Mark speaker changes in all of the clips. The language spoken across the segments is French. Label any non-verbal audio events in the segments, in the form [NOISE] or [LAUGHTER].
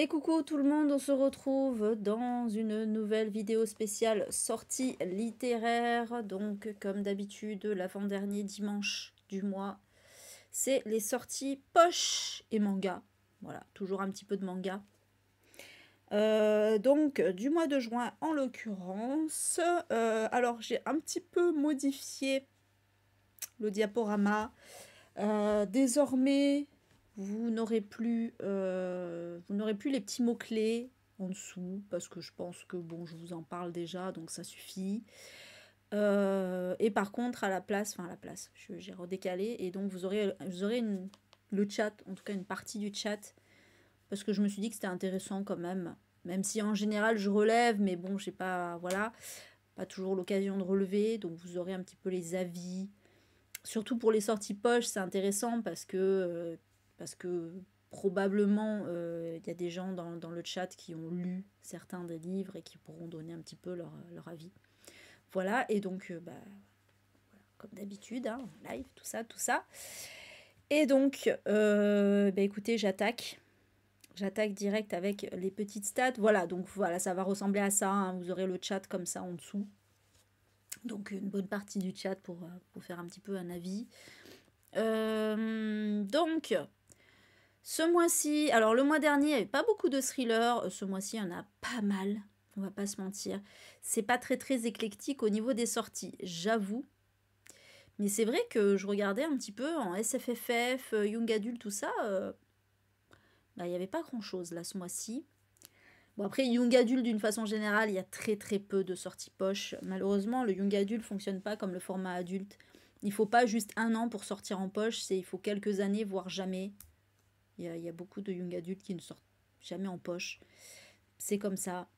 Speaker 1: Et coucou tout le monde, on se retrouve dans une nouvelle vidéo spéciale sortie littéraire. Donc comme d'habitude, l'avant-dernier dimanche du mois, c'est les sorties poche et manga. Voilà, toujours un petit peu de manga. Euh, donc du mois de juin en l'occurrence. Euh, alors j'ai un petit peu modifié le diaporama. Euh, désormais, vous n'aurez plus, euh, vous n'aurez plus les petits mots-clés en dessous, parce que je pense que bon, je vous en parle déjà, donc ça suffit. Euh, et par contre, à la place, enfin à la place, j'ai redécalé, et donc vous aurez, vous aurez le chat, en tout cas une partie du chat, parce que je me suis dit que c'était intéressant quand même, même si en général je relève, mais bon, je sais pas, voilà, pas toujours l'occasion de relever, donc vous aurez un petit peu les avis. Surtout pour les sorties poche, c'est intéressant parce que euh, parce que probablement il euh, y a des gens dans, le chat qui ont lu certains des livres et qui pourront donner un petit peu leur, avis. Voilà, et donc, euh, bah, comme d'habitude, hein, live, tout ça, tout ça. Et donc, euh, bah, écoutez, j'attaque. J'attaque direct avec les petites stats. Voilà, donc voilà, ça va ressembler à ça. Hein. vous aurez le chat comme ça en dessous. Donc une bonne partie du chat pour, pour faire un petit peu un avis. donc, ce mois-ci, alors le mois dernier, il n'y avait pas beaucoup de thrillers. Euh, ce mois-ci, il y en a pas mal. On va pas se mentir. C'est pas très très éclectique au niveau des sorties, j'avoue. Mais c'est vrai que je regardais un petit peu en SFFF, euh, Young Adult, tout ça. Euh, bah, il n'y avait pas grand-chose là ce mois-ci. Bon, après, Young Adult, d'une façon générale, il y a très très peu de sorties poche. Malheureusement, le Young Adult fonctionne pas comme le format adulte. Il faut pas juste un an pour sortir en poche, c'est il faut quelques années, voire jamais. Il y, a, beaucoup de young adultes qui ne sortent jamais en poche. C'est comme ça.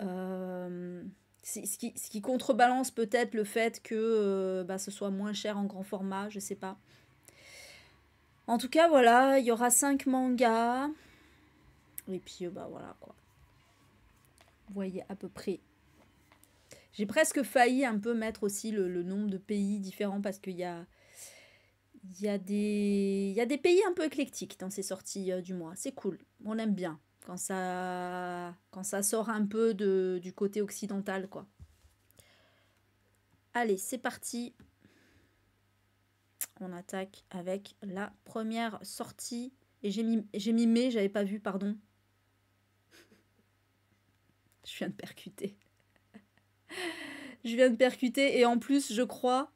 Speaker 1: Euh, ce, qui, contrebalance peut-être le fait que euh, bah, ce soit moins cher en grand format, je sais pas. En tout cas, voilà, il y aura 5 mangas. Et puis, euh, bah voilà quoi. Vous voyez à peu près. J'ai presque failli un peu mettre aussi le, le nombre de pays différents parce qu'il y a, il y, a des... des pays un peu éclectiques dans ces sorties euh, du mois. C'est cool. On aime bien quand ça, quand ça sort un peu de, du côté occidental, quoi. Allez, c'est parti. On attaque avec la première sortie. Et j'ai mis, j'ai mis mais, j'avais pas vu, pardon. [LAUGHS] je viens de percuter. [LAUGHS] je viens de percuter et en plus, je crois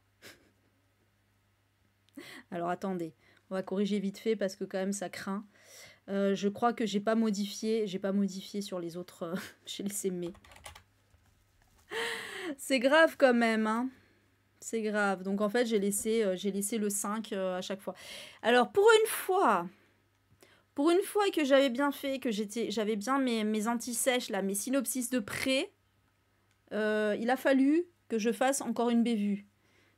Speaker 1: alors attendez, on va corriger vite fait parce que quand même ça craint. Euh, je crois que j'ai pas modifié, j'ai pas modifié sur les autres, euh, [LAUGHS] j'ai laissé mais. C'est grave quand même, hein. C'est grave. Donc en fait, j'ai laissé, euh, j'ai laissé le 5 à chaque fois. Alors pour une fois, pour une fois que j'avais bien fait, que j'étais, j'avais bien mes, antisèches là, mes synopsis de près, il a fallu que je fasse encore une bévue.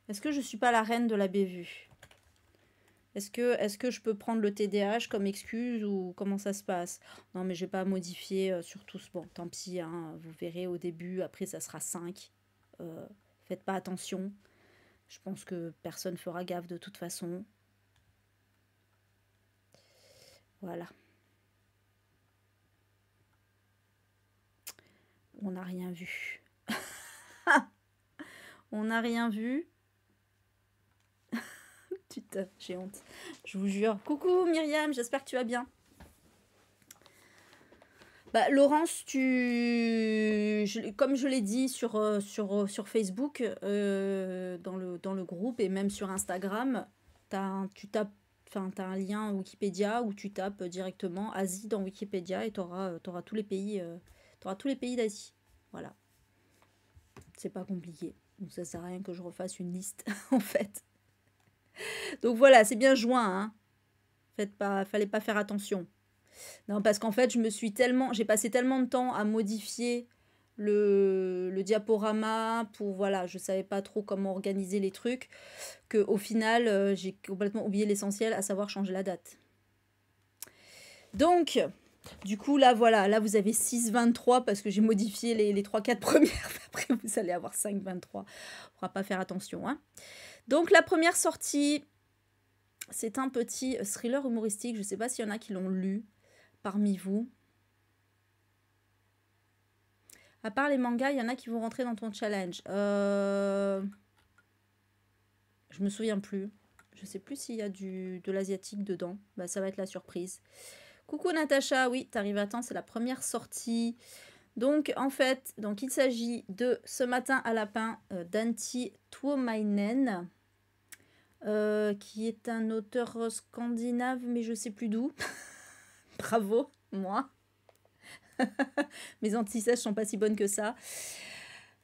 Speaker 1: Est-ce que je suis pas la reine de la bévue est-ce que, je peux prendre le TDAH comme excuse ou comment ça se passe Non, mais je n'ai pas modifié euh, sur sur ce Bon, tant pis, hein, vous verrez au début, après ça sera 5. Euh, faites pas attention. Je pense que personne fera gaffe de toute façon. Voilà. On n'a rien vu. [LAUGHS] On n'a rien vu. Putain, j'ai honte. Je vous jure. Coucou Myriam, j'espère que tu vas bien. Bah, Laurence, tu... comme je l'ai dit sur, euh, sur, euh, sur Facebook, euh, dans, le, dans le groupe et même sur Instagram, as tu as un lien Wikipédia où tu tapes directement Asie dans Wikipédia et tu auras, tous les pays, tous les pays d'Asie. Voilà. C'est pas compliqué. Donc ça sert à rien que je refasse une liste [LAUGHS] en fait. [LAUGHS] Donc voilà, c'est bien joint. Hein. Faites pas, fallait pas faire attention. Non, parce qu'en fait, je me suis tellement, j'ai passé tellement de temps à modifier le, le, diaporama pour voilà, je savais pas trop comment organiser les trucs que au final, euh, j'ai complètement oublié l'essentiel, à savoir changer la date. Donc, du coup, là, voilà, là, vous avez 6,23 parce que j'ai modifié les, les 3-4 [LAUGHS] premières. Après, vous allez avoir 5,23. On ne pourra pas faire attention. Hein. Donc la première sortie, c'est un petit thriller humoristique. Je ne sais pas s'il y en a qui l'ont lu parmi vous. À part les mangas, il y en a qui vont rentrer dans ton challenge. Je euh, Je me souviens plus. Je ne sais plus s'il y a du, de l'asiatique dedans. Bah, ça va être la surprise. Coucou Natacha, oui, arrives à temps, c'est la première sortie. Donc en fait, donc il s'agit de Ce matin à lapin euh, d'Anti Tuomainen. Euh, qui est un auteur scandinave, mais je sais plus d'où. [LAUGHS] Bravo, moi. [LAUGHS] Mes antisèches sont pas si bonnes que ça.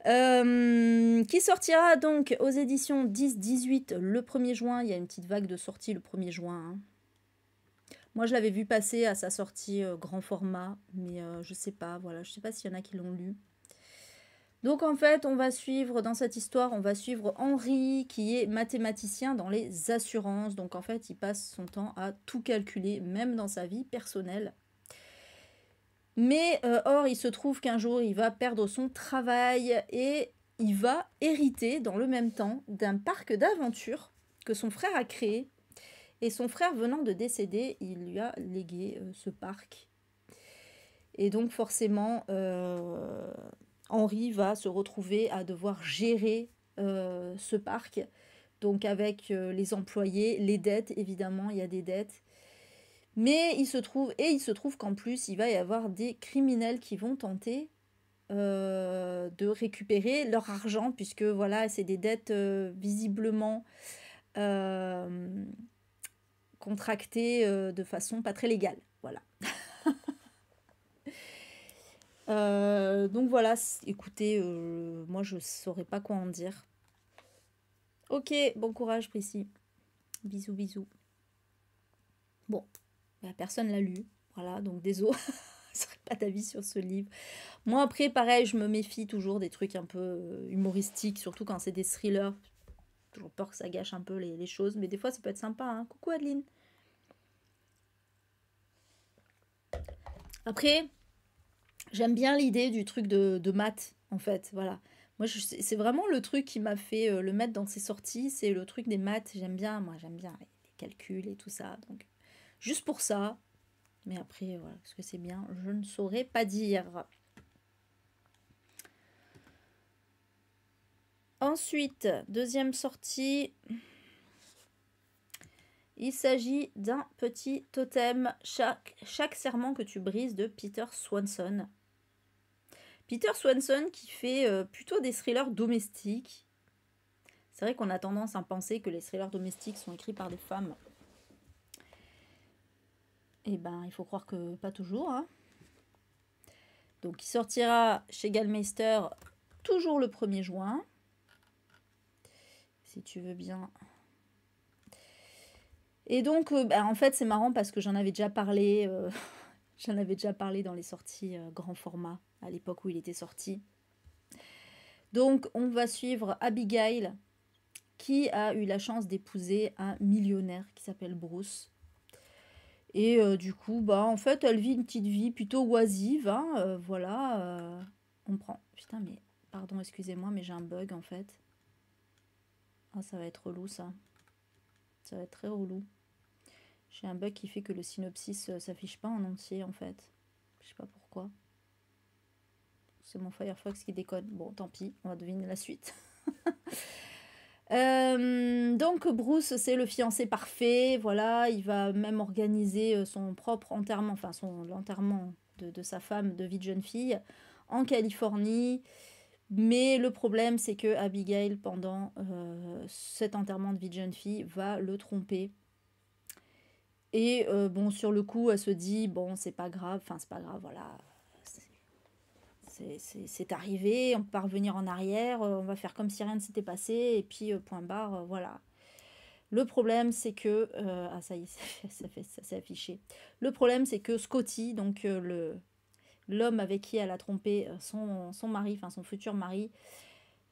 Speaker 1: Euh, qui sortira donc aux éditions 10-18 le 1er juin. Il y a une petite vague de sortie le 1er juin. Hein. Moi, je l'avais vu passer à sa sortie euh, grand format, mais je je sais pas. Voilà, je sais pas s'il y en a qui l'ont lu. Donc en fait, on va suivre dans cette histoire, on va suivre Henri qui est mathématicien dans les assurances. Donc en fait, il passe son temps à tout calculer, même dans sa vie personnelle. Mais euh, or, il se trouve qu'un jour, il va perdre son travail et il va hériter dans le même temps d'un parc d'aventure que son frère a créé. Et son frère venant de décéder, il lui a légué euh, ce parc. Et donc forcément... Euh, Henri va se retrouver à devoir gérer euh, ce parc. Donc avec euh, les employés, les dettes, évidemment, il y a des dettes. Mais il se trouve, et il se trouve qu'en plus, il va y avoir des criminels qui vont tenter euh, de récupérer leur argent, puisque voilà, c'est des dettes visiblement contractées de façon pas très légale. Voilà. [LAUGHS] Euh, donc voilà, écoutez, euh, moi je saurais pas quoi en dire. Ok, bon courage Prissy. Bisous, bisous. Bon, Personne bah, personne l'a lu. Voilà, donc désolé. [LAUGHS] serais pas d'avis sur ce livre. Moi, après, pareil, je me méfie toujours des trucs un peu euh, humoristiques, surtout quand c'est des thrillers. Toujours peur que ça gâche un peu les, choses, mais des fois, ça peut être sympa. Hein. Coucou Adeline. Après, J'aime bien l'idée du truc de, maths, en fait. Voilà. Moi, c'est vraiment le truc qui m'a fait euh, le mettre dans ces sorties. C'est le truc des maths. J'aime bien, moi, j'aime bien les, calculs et tout ça. Donc, juste pour ça. Mais après, voilà, est-ce que c'est bien Je ne saurais pas dire. Ensuite, deuxième sortie. Il s'agit d'un petit totem, chaque, serment que tu brises de Peter Swanson. Peter Swanson qui fait euh, plutôt des thrillers domestiques. C'est vrai qu'on a tendance à penser que les thrillers domestiques sont écrits par des femmes. Eh ben, il faut croire que pas toujours. Hein. Donc, il sortira chez Gallmeister toujours le 1er juin. Si tu veux bien et donc, euh, bah, en fait, c'est marrant parce que j'en avais déjà parlé. Euh, [LAUGHS] j'en avais déjà parlé dans les sorties euh, grand format à l'époque où il était sorti. Donc, on va suivre Abigail qui a eu la chance d'épouser un millionnaire qui s'appelle Bruce. Et du coup, bah, en fait, elle vit une petite vie plutôt oisive. Hein, voilà, on prend. Putain, mais pardon, excusez-moi, mais j'ai un bug en fait. Ah, ça va être relou ça. Ça va être très relou. J'ai un bug qui fait que le synopsis ne euh, s'affiche pas en entier en fait. Je sais pas pourquoi. C'est mon Firefox qui déconne. Bon, tant pis, on va deviner la suite. [LAUGHS] Euh, donc Bruce, c'est le fiancé parfait, voilà, il va même organiser euh, son propre enterrement, enfin son l'enterrement de, sa femme de vie de jeune fille en Californie. Mais le problème, c'est que Abigail, pendant cet enterrement de vie de jeune fille, va le tromper et euh, bon, sur le coup, elle se dit bon, c'est pas grave, enfin, c'est pas grave, voilà. C'est arrivé, on peut pas revenir en arrière, euh, on va faire comme si rien ne s'était passé, et puis euh, point barre, voilà. Le problème, c'est que. ah, ça y est, [LAUGHS] ça, fait, ça, s'est affiché. Le problème, c'est que Scotty, donc le l'homme avec qui elle a trompé son, son mari, enfin son futur mari,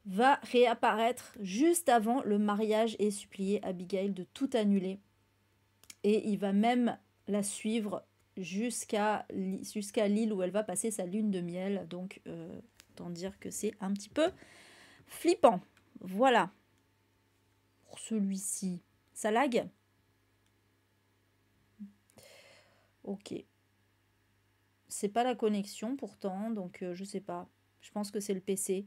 Speaker 1: va réapparaître juste avant le mariage et supplier Abigail de tout annuler et il va même la suivre jusqu'à l'île où elle va passer sa lune de miel. Donc, euh, tant dire que c'est un petit peu flippant. Voilà. Pour celui-ci, ça lag Ok. C'est pas la connexion pourtant, donc je euh, je sais pas. Je pense que c'est le PC.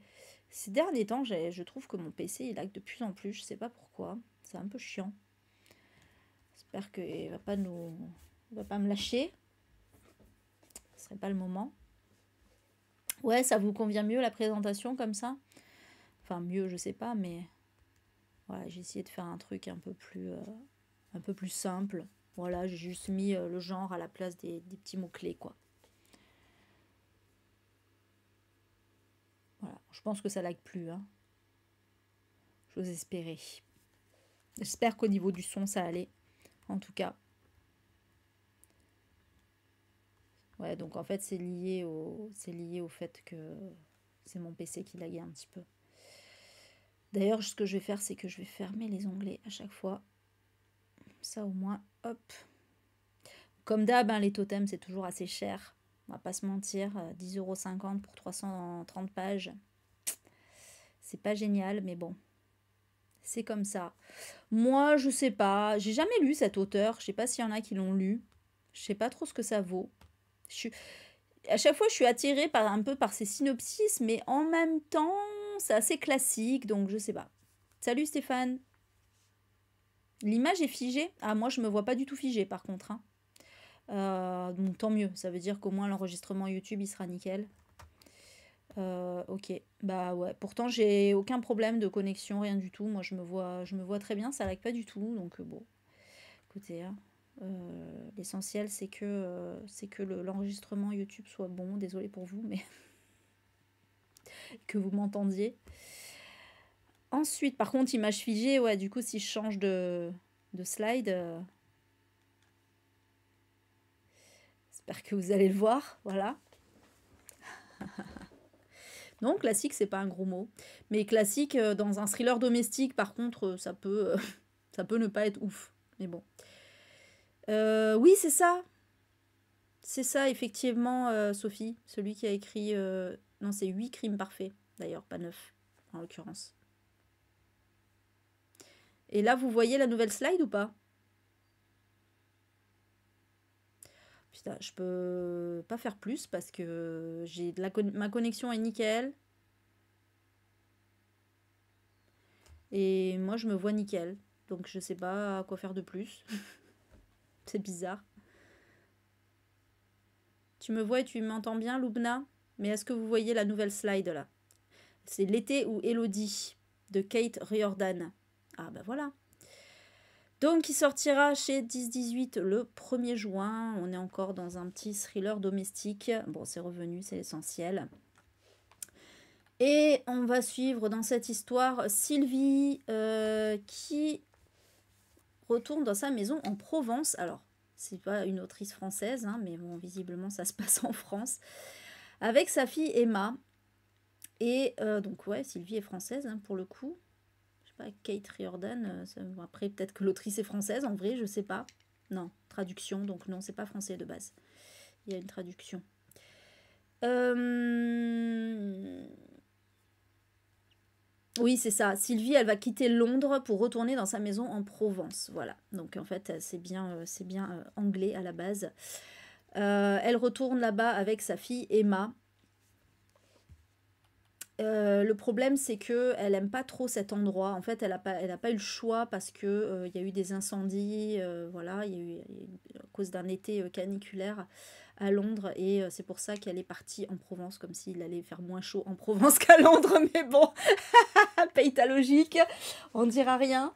Speaker 1: Ces derniers temps, je trouve que mon PC il lag de plus en plus, je sais pas pourquoi. C'est un peu chiant. J'espère qu'il ne va pas nous. va pas me lâcher. Ce serait pas le moment. Ouais, ça vous convient mieux la présentation comme ça Enfin, mieux, je sais pas, mais. Voilà, j'ai essayé de faire un truc un peu plus. Euh, un peu plus simple. Voilà, j'ai juste mis euh, le genre à la place des, petits mots-clés, quoi. Voilà, je pense que ça lag plus. Hein. J'ose espérer. J'espère qu'au niveau du son, ça allait en tout cas. Ouais, donc en fait, c'est lié au, lié au fait que c'est mon PC qui laguait un petit peu. D'ailleurs, ce que je vais faire, c'est que je vais fermer les onglets à chaque fois. Ça au moins, hop. Comme d'hab, hein, les totems, c'est toujours assez cher. On va pas se mentir, 10,50€ euh, pour 330 pages. C'est pas génial, mais bon, c'est comme ça. Moi, je sais pas. J'ai jamais lu cet auteur. Je sais pas s'il y en a qui l'ont lu. Je sais pas trop ce que ça vaut. À chaque fois, je suis attirée par, un peu par ces synopsis, mais en même temps, c'est assez classique, donc je sais pas. Salut Stéphane. L'image est figée. Ah, moi, je me vois pas du tout figée, par contre. Hein. Euh, donc tant mieux. Ça veut dire qu'au moins l'enregistrement YouTube, il sera nickel. Euh, ok, bah ouais. Pourtant, j'ai aucun problème de connexion, rien du tout. Moi, je me vois, je me vois très bien, ça lag pas du tout. Donc, euh, bon, écoutez, hein. euh, l'essentiel, c'est que, c'est que l'enregistrement YouTube soit bon. Désolé pour vous, mais [LAUGHS] que vous m'entendiez. Ensuite, par contre, image figée, ouais, du coup, si je change de, de slide, j'espère que vous allez le voir. Voilà. [LAUGHS] Non, classique, c'est pas un gros mot. Mais classique, euh, dans un thriller domestique, par contre, euh, ça peut, euh, [LAUGHS] ça peut ne pas être ouf. Mais bon. oui, c'est ça. C'est ça, effectivement, Sophie. Celui qui a écrit. Non, c'est 8 crimes parfaits, d'ailleurs, pas 9, en l'occurrence. Et là, vous voyez la nouvelle slide ou pas Je je peux pas faire plus parce que j'ai la ma connexion est nickel. Et moi, je me vois nickel. Donc, je sais pas quoi faire de plus. [LAUGHS] C'est bizarre. Tu me vois et tu m'entends bien, Loubna Mais est-ce que vous voyez la nouvelle slide là C'est l'été ou Elodie de Kate Riordan. Ah, bah voilà. Donc, il sortira chez 1018 18 le 1er juin. On est encore dans un petit thriller domestique. Bon, c'est revenu, c'est l'essentiel. Et on va suivre dans cette histoire Sylvie euh, qui retourne dans sa maison en Provence. Alors, c'est pas une autrice française, hein, mais bon, visiblement, ça se [LAUGHS] passe en France. Avec sa fille Emma. Et euh, donc, ouais, Sylvie est française hein, pour le coup. Bah, Kate Riordan. Euh, après, peut-être que l'autrice est française, en vrai, je sais pas. Non, traduction, donc non, c'est pas français de base. Il y a une traduction. Euh, oui, c'est ça. Sylvie, elle va quitter Londres pour retourner dans sa maison en Provence. Voilà. Donc en fait, euh, c'est bien, c'est bien anglais à la base. elle retourne là-bas avec sa fille Emma. Euh, le problème, c'est que elle aime pas trop cet endroit. En fait, elle n'a pas, elle eu le choix parce que euh, il y a eu des incendies, euh, voilà, il y a eu, à cause d'un été caniculaire à Londres et c'est pour ça qu'elle est partie en Provence, comme s'il allait faire moins chaud en Provence [LAUGHS] qu'à Londres. Mais bon, [LAUGHS] paye ta logique, on dira rien.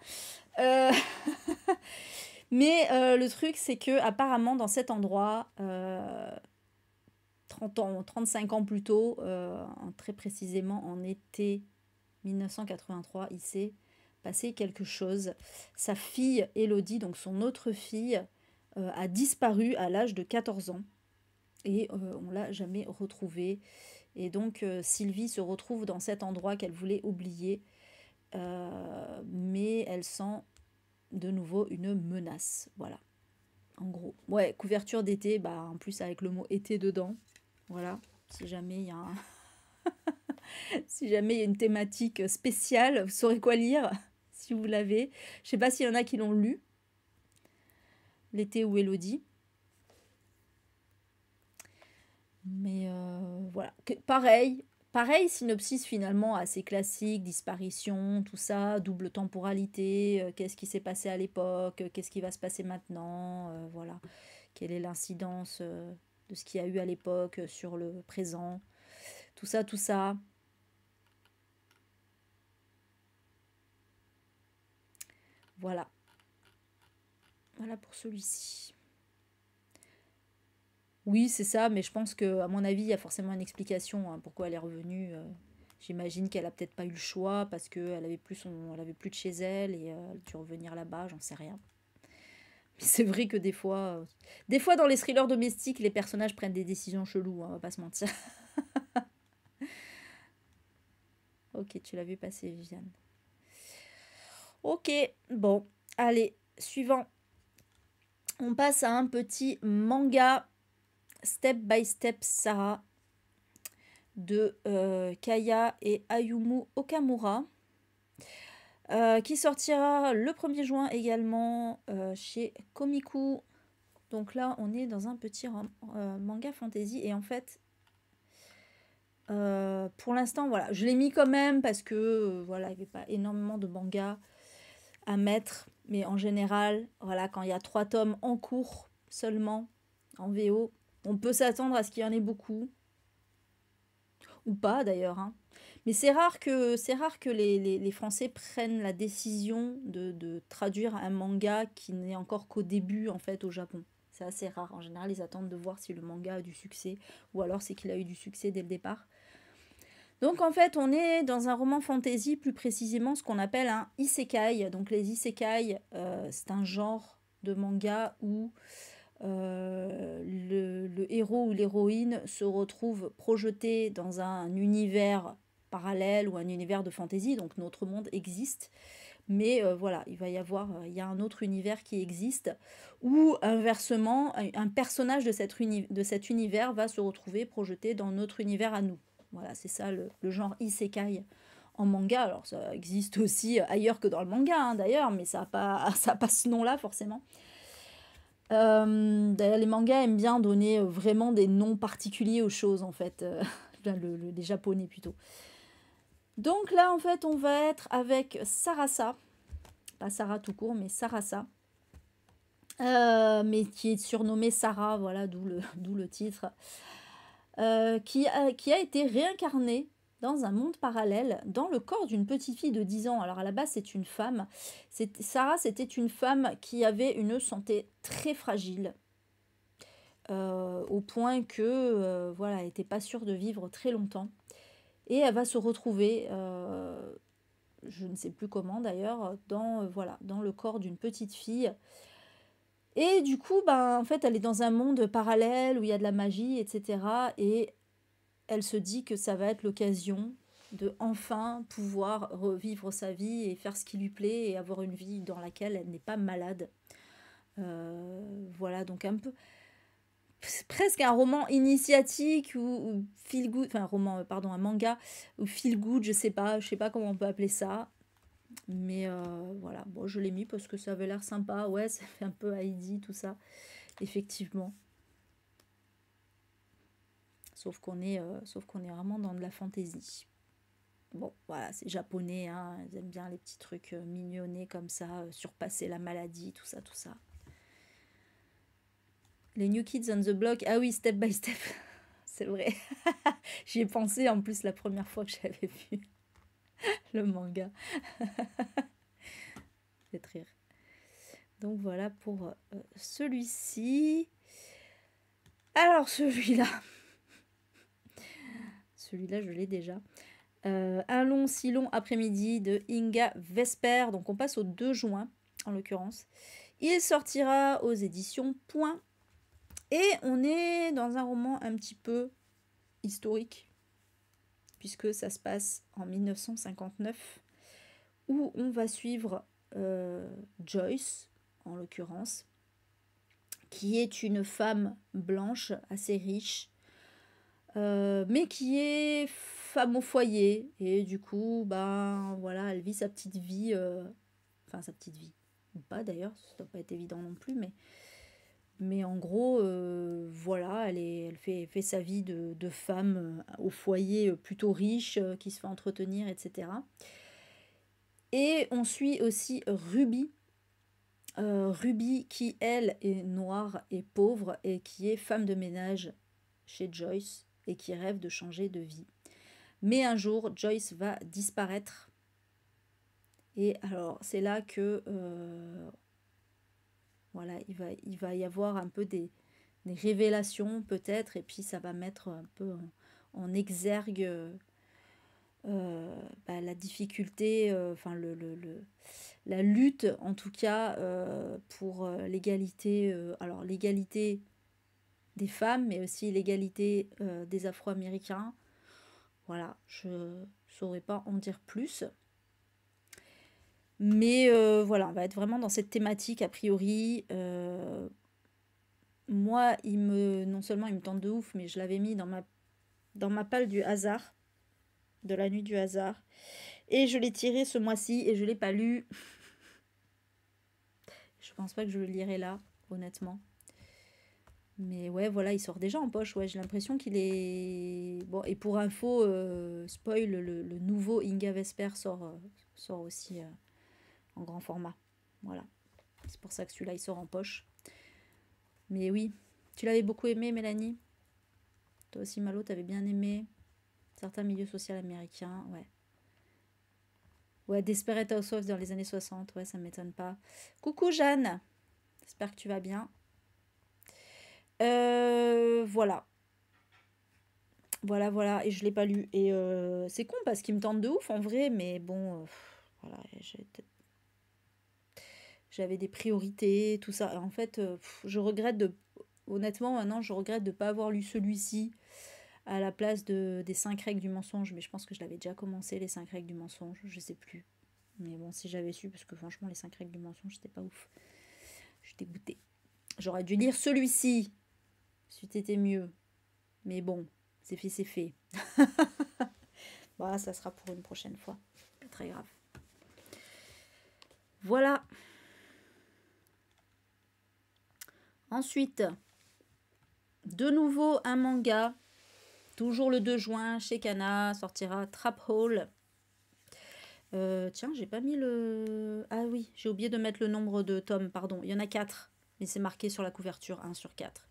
Speaker 1: [LAUGHS] mais le truc, c'est que apparemment dans cet endroit 35 ans plus tôt, euh, très précisément en été 1983, il s'est passé quelque chose. Sa fille Elodie, donc son autre fille, euh, a disparu à l'âge de 14 ans et on euh, on l'a jamais retrouvée. Et donc Sylvie se retrouve dans cet endroit qu'elle voulait oublier, mais elle sent de nouveau une menace. Voilà en gros. Ouais, couverture d'été, bah en plus avec le mot été dedans, voilà, si jamais il y a [LAUGHS] si jamais une thématique spéciale, vous saurez quoi lire [LAUGHS] si vous l'avez. Je sais pas s'il y en a qui l'ont lu. L'été ou Elodie. Mais euh, voilà, pareil, pareil synopsis finalement assez classique, disparition, tout ça, double temporalité, euh, qu'est-ce qui s'est passé à l'époque, euh, qu'est-ce qui va se passer maintenant, voilà, quelle est l'incidence de ce qu'il y a eu à l'époque, euh, sur le présent, tout ça, tout ça. Voilà. Voilà pour celui-ci. Oui, c'est ça, mais je pense que, à mon avis, il y a forcément une explication hein, pourquoi elle est revenue. Euh. J'imagine qu'elle a peut-être pas eu le choix parce qu'elle avait plus son, elle avait plus de chez elle et euh, elle a dû revenir là-bas, j'en sais rien c'est vrai que des fois, euh, des fois dans les thrillers domestiques, les personnages prennent des décisions cheloues, hein, on va pas se mentir. [LAUGHS] ok, tu l'as vu passer, Viviane. Ok, bon, allez, suivant. On passe à un petit manga Step by Step Sarah de euh, Kaya et Ayumu Okamura. Euh, qui sortira le 1er juin également euh, chez Komiku. Donc là, on est dans un petit euh, manga fantasy. Et en fait, pour l'instant, voilà, je l'ai mis quand même parce que voilà, il n'y avait pas énormément de mangas à mettre. Mais en général, voilà, quand il y a trois tomes en cours seulement en VO, on peut s'attendre à ce qu'il y en ait beaucoup. Ou pas d'ailleurs. Hein. Mais c'est rare que, c'est rare que les, Français prennent la décision de, traduire un manga qui n'est encore qu'au début, en fait, au Japon. C'est assez rare. En général, ils attendent de voir si le manga a du succès, ou alors c'est qu'il a eu du succès dès le départ. Donc en fait, on est dans un roman fantasy, plus précisément ce qu'on appelle un isekai. Donc les isekai, euh, c'est un genre de manga où euh, le, le, héros ou l'héroïne se retrouve projeté dans un univers parallèle ou un univers de fantaisie, donc notre monde existe. Mais euh, voilà, il va y avoir, euh, il y a un autre univers qui existe, ou inversement, un personnage de, de cet univers va se retrouver projeté dans notre univers à nous. Voilà, c'est ça le, genre isekai en manga. Alors ça existe aussi ailleurs que dans le manga hein, d'ailleurs, mais ça n'a pas, [LAUGHS] ça pas ce nom-là forcément. Euh, les mangas aiment bien donner vraiment des noms particuliers aux choses en fait, euh, les [LAUGHS] japonais plutôt. Donc là, en fait, on va être avec Sarasa. Pas Sarah tout court, mais Sarasa. Euh, mais qui est surnommée Sarah, voilà, d'où le, [LAUGHS] le, titre. Euh, qui, a, qui a été réincarnée dans un monde parallèle, dans le corps d'une petite fille de 10 ans. Alors à la base, c'est une femme. Sarah, c'était une femme qui avait une santé très fragile, euh, au point que, voilà, elle n'était pas sûre de vivre très longtemps et elle va se retrouver, euh, je ne sais plus comment d'ailleurs, dans, euh, voilà, dans le corps d'une petite fille. Et du coup, ben, en fait, elle est dans un monde parallèle où il y a de la magie, etc. Et elle se dit que ça va être l'occasion de enfin pouvoir revivre sa vie et faire ce qui lui plaît et avoir une vie dans laquelle elle n'est pas malade. Euh, voilà, donc un peu presque un roman initiatique ou, feel good, enfin un roman, euh, pardon, un manga ou feel good, je sais pas, je sais pas comment on peut appeler ça. Mais euh, voilà, bon, je l'ai mis parce que ça avait l'air sympa. Ouais, ça fait un peu Heidi, tout ça, effectivement. Sauf qu'on est, euh, est vraiment dans de la fantaisie. Bon, voilà, c'est japonais, hein, ils aiment bien les petits trucs mignonnés comme ça, surpasser la maladie, tout ça, tout ça. Les New Kids on the Block. Ah oui, Step by Step. [LAUGHS] C'est vrai. [LAUGHS] J'y ai pensé en plus la première fois que j'avais vu [LAUGHS] le manga. C'est rire. Donc voilà pour euh, celui-ci. Alors celui-là. Celui-là, je l'ai déjà. Euh, un long, si long après-midi de Inga Vesper. Donc on passe au 2 juin, en l'occurrence. Il sortira aux éditions Point et on est dans un roman un petit peu historique, puisque ça se passe en 1959, où on va suivre euh, Joyce, en l'occurrence, qui est une femme blanche assez riche, euh, mais qui est femme au foyer. Et du coup, ben voilà, elle vit sa petite vie. Euh, enfin, sa petite vie. pas d'ailleurs, ça doit pas être évident non plus, mais mais en gros, euh, voilà, elle, elle fait, fait, sa vie de, de femme euh, au foyer euh, plutôt riche, qui se fait entretenir, etc. Et on suit aussi Ruby. Ruby qui, elle, est noire et pauvre et qui est femme de ménage chez Joyce et qui rêve de changer de vie. Mais un jour, Joyce va disparaître. Et alors, c'est là que voilà, il va, il va y avoir un peu des, des révélations peut-être, et puis ça va mettre un peu en, exergue euh, euh, bah, la difficulté, euh, enfin le, le, la lutte en tout cas pour l'égalité, alors l'égalité des femmes, mais aussi l'égalité des Afro-Américains. Voilà, je ne saurais pas en dire plus. Mais euh, voilà, on va être vraiment dans cette thématique a priori. Euh, moi, il me, non seulement il me tente de ouf, mais je l'avais mis dans ma, dans ma palle du hasard, de la nuit du hasard. Et je l'ai tiré ce mois-ci et je ne l'ai pas lu. [LAUGHS] je pense pas que je le lirai là, honnêtement. Mais ouais, voilà, il sort déjà en poche. Ouais, j'ai l'impression qu'il est. Bon, et pour info, euh, spoil, le, nouveau Inga Vesper sort, aussi en grand format. Voilà. C'est pour ça que celui-là, il sort en poche. Mais oui, tu l'avais beaucoup aimé, Mélanie. Toi aussi, Malo, t'avais bien aimé. Certains milieux sociaux américains, ouais. Ouais, Desperate Housewives dans les années 60, ouais, ça m'étonne pas. Coucou Jeanne, j'espère que tu vas bien. Euh, voilà. Voilà, voilà, et je l'ai pas lu. Et euh, c'est con parce qu'il me tente de ouf en vrai, mais bon, euh, voilà, j'ai peut-être j'avais des priorités, tout ça. en fait, euh, je regrette de. Honnêtement, maintenant, je regrette de ne pas avoir lu celui-ci à la place de, des 5 règles du mensonge. Mais je pense que je l'avais déjà commencé, les 5 règles du mensonge. Je ne sais plus. Mais bon, si j'avais su, parce que franchement, les 5 règles du mensonge, c'était pas ouf. Je suis dégoûtée. J'aurais dû lire celui-ci. C'était mieux. Mais bon, c'est fait, c'est fait. [LAUGHS] Bah, ça sera pour une prochaine fois. Pas très grave. Voilà. Ensuite, de nouveau un manga, toujours le 2 juin chez Kana, sortira Trap Hole. Euh, tiens, j'ai pas mis le. Ah oui, j'ai oublié de mettre le nombre de tomes, pardon. Il y en a 4, mais c'est marqué sur la couverture 1 sur 4.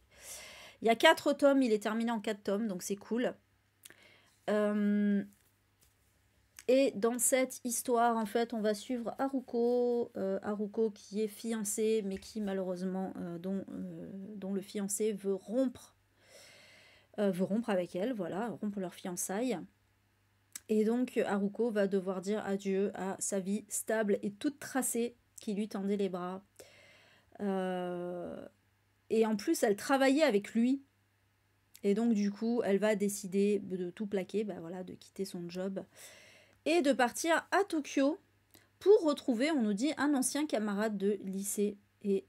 Speaker 1: Il y a 4 tomes, il est terminé en 4 tomes, donc c'est cool. Euh, et dans cette histoire, en fait, on va suivre Haruko, euh, Haruko qui est fiancée, mais qui malheureusement, euh, dont, euh, dont, le fiancé veut rompre, veut rompre avec elle, voilà, rompre leur fiançailles. Et donc Haruko va devoir dire adieu à sa vie stable et toute tracée qui lui tendait les bras. et en plus, elle travaillait avec lui. Et donc du coup, elle va décider de tout plaquer, bah, voilà, de quitter son job et de partir à Tokyo pour retrouver, on nous dit, un ancien camarade de lycée. Et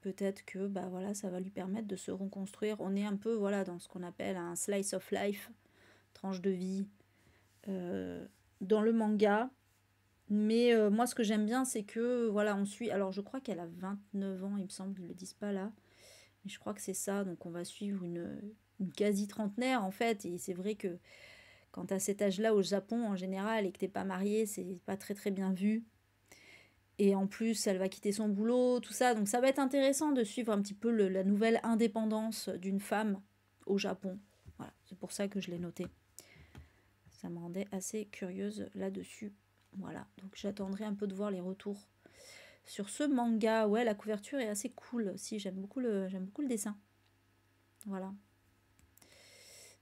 Speaker 1: peut-être que bah voilà, ça va lui permettre de se reconstruire. On est un peu voilà dans ce qu'on appelle un slice of life, tranche de vie, euh, dans le manga. Mais euh, moi, ce que j'aime bien, c'est que voilà, on suit. Alors, je crois qu'elle a 29 ans, il me semble, ils le disent pas là. Mais je crois que c'est ça. Donc, on va suivre une quasi trentenaire en fait. Et c'est vrai que quand à cet âge-là au Japon en général et que t'es pas marié, c'est pas très très bien vu. Et en plus, elle va quitter son boulot, tout ça. Donc ça va être intéressant de suivre un petit peu la nouvelle indépendance d'une femme au Japon. Voilà, c'est pour ça que je l'ai noté. Ça me rendait assez curieuse là-dessus. Voilà, donc j'attendrai un peu de voir les retours sur ce manga. Ouais, la couverture est assez cool aussi. J'aime beaucoup j'aime beaucoup le dessin. Voilà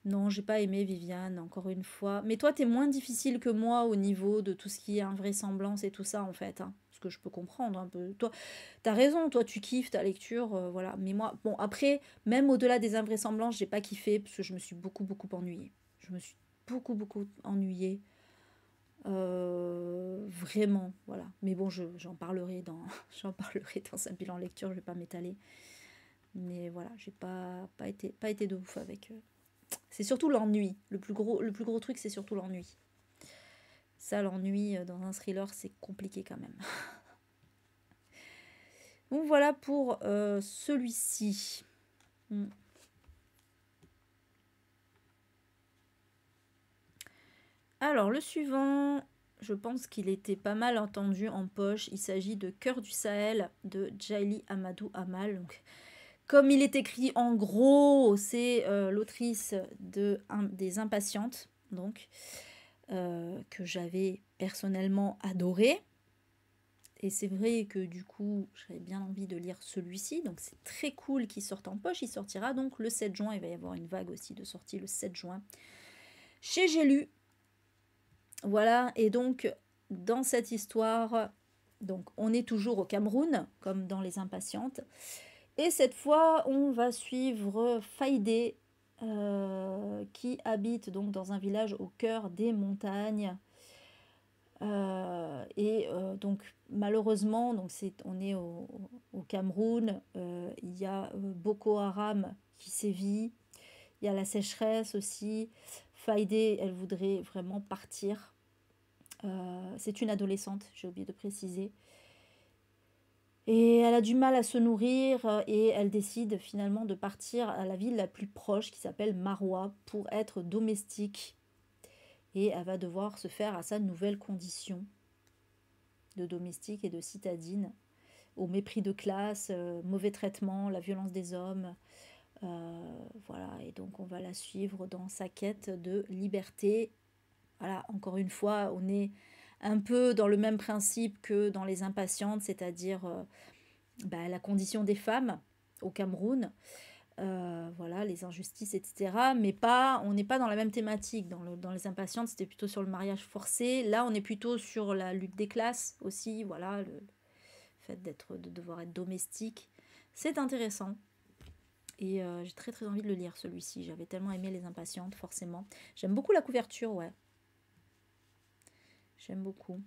Speaker 1: non, j'ai pas aimé Viviane, encore une fois. Mais toi, t'es moins difficile que moi au niveau de tout ce qui est invraisemblance et tout ça, en fait. Hein. Ce que je peux comprendre un peu. Toi, t'as raison, toi, tu kiffes ta lecture, euh, voilà. Mais moi, bon, après, même au-delà des invraisemblances, j'ai pas kiffé parce que je me suis beaucoup, beaucoup ennuyée. Je me suis beaucoup, beaucoup ennuyée. Euh, vraiment, voilà. Mais bon, j'en parlerai dans [LAUGHS] j'en parlerai dans un bilan lecture, je vais pas m'étaler. Mais voilà, j'ai pas, pas, été, pas été de ouf avec. Euh, c'est surtout l'ennui. Le, plus gros, truc, c'est surtout l'ennui. Ça, l'ennui euh, dans un thriller, c'est compliqué quand même. [LAUGHS] Donc voilà pour euh, celui-ci. Hmm. Alors le suivant, je pense qu'il était pas mal entendu en poche. Il s'agit de Cœur du Sahel de Jaili Amadou Amal. Donc comme il est écrit en gros, c'est euh, l'autrice de, des Impatientes, donc, euh, que j'avais personnellement adoré. Et c'est vrai que du coup, j'avais bien envie de lire celui-ci. Donc c'est très cool qu'il sorte en poche. Il sortira donc le 7 juin. Il va y avoir une vague aussi de sortie le 7 juin. Chez J'ai Voilà. Et donc, dans cette histoire, donc on est toujours au Cameroun, comme dans Les Impatientes. Et cette fois, on va suivre Faïdé euh, qui habite donc dans un village au cœur des montagnes. Euh, et euh, donc malheureusement, donc on est au, Cameroun, il y a Boko Haram qui sévit, il y a la sécheresse aussi. Faïdé, elle voudrait vraiment partir. C'est une adolescente, j'ai oublié de préciser. Et elle a du mal à se nourrir euh, et elle décide finalement de partir à la ville la plus proche qui s'appelle Marois pour être domestique. Et elle va devoir se faire à sa nouvelle condition de domestique et de citadine, au mépris de classe, euh, mauvais traitement, la violence des hommes. Euh, voilà, et donc on va la suivre dans sa quête de liberté. Voilà, encore une fois, on est un peu dans le même principe que dans les impatientes, c'est-à-dire euh, bah, la condition des femmes au Cameroun. Euh, voilà, les injustices, etc. Mais pas, on n'est pas dans la même thématique. Dans, les impatientes, c'était plutôt sur le mariage forcé. Là, on est plutôt sur la lutte des classes aussi. Voilà, le, fait d'être, de devoir être domestique. C'est intéressant. Et euh, j'ai très très envie de le lire celui-ci. J'avais tellement aimé les impatientes, forcément. J'aime beaucoup la couverture, ouais. J'aime beaucoup.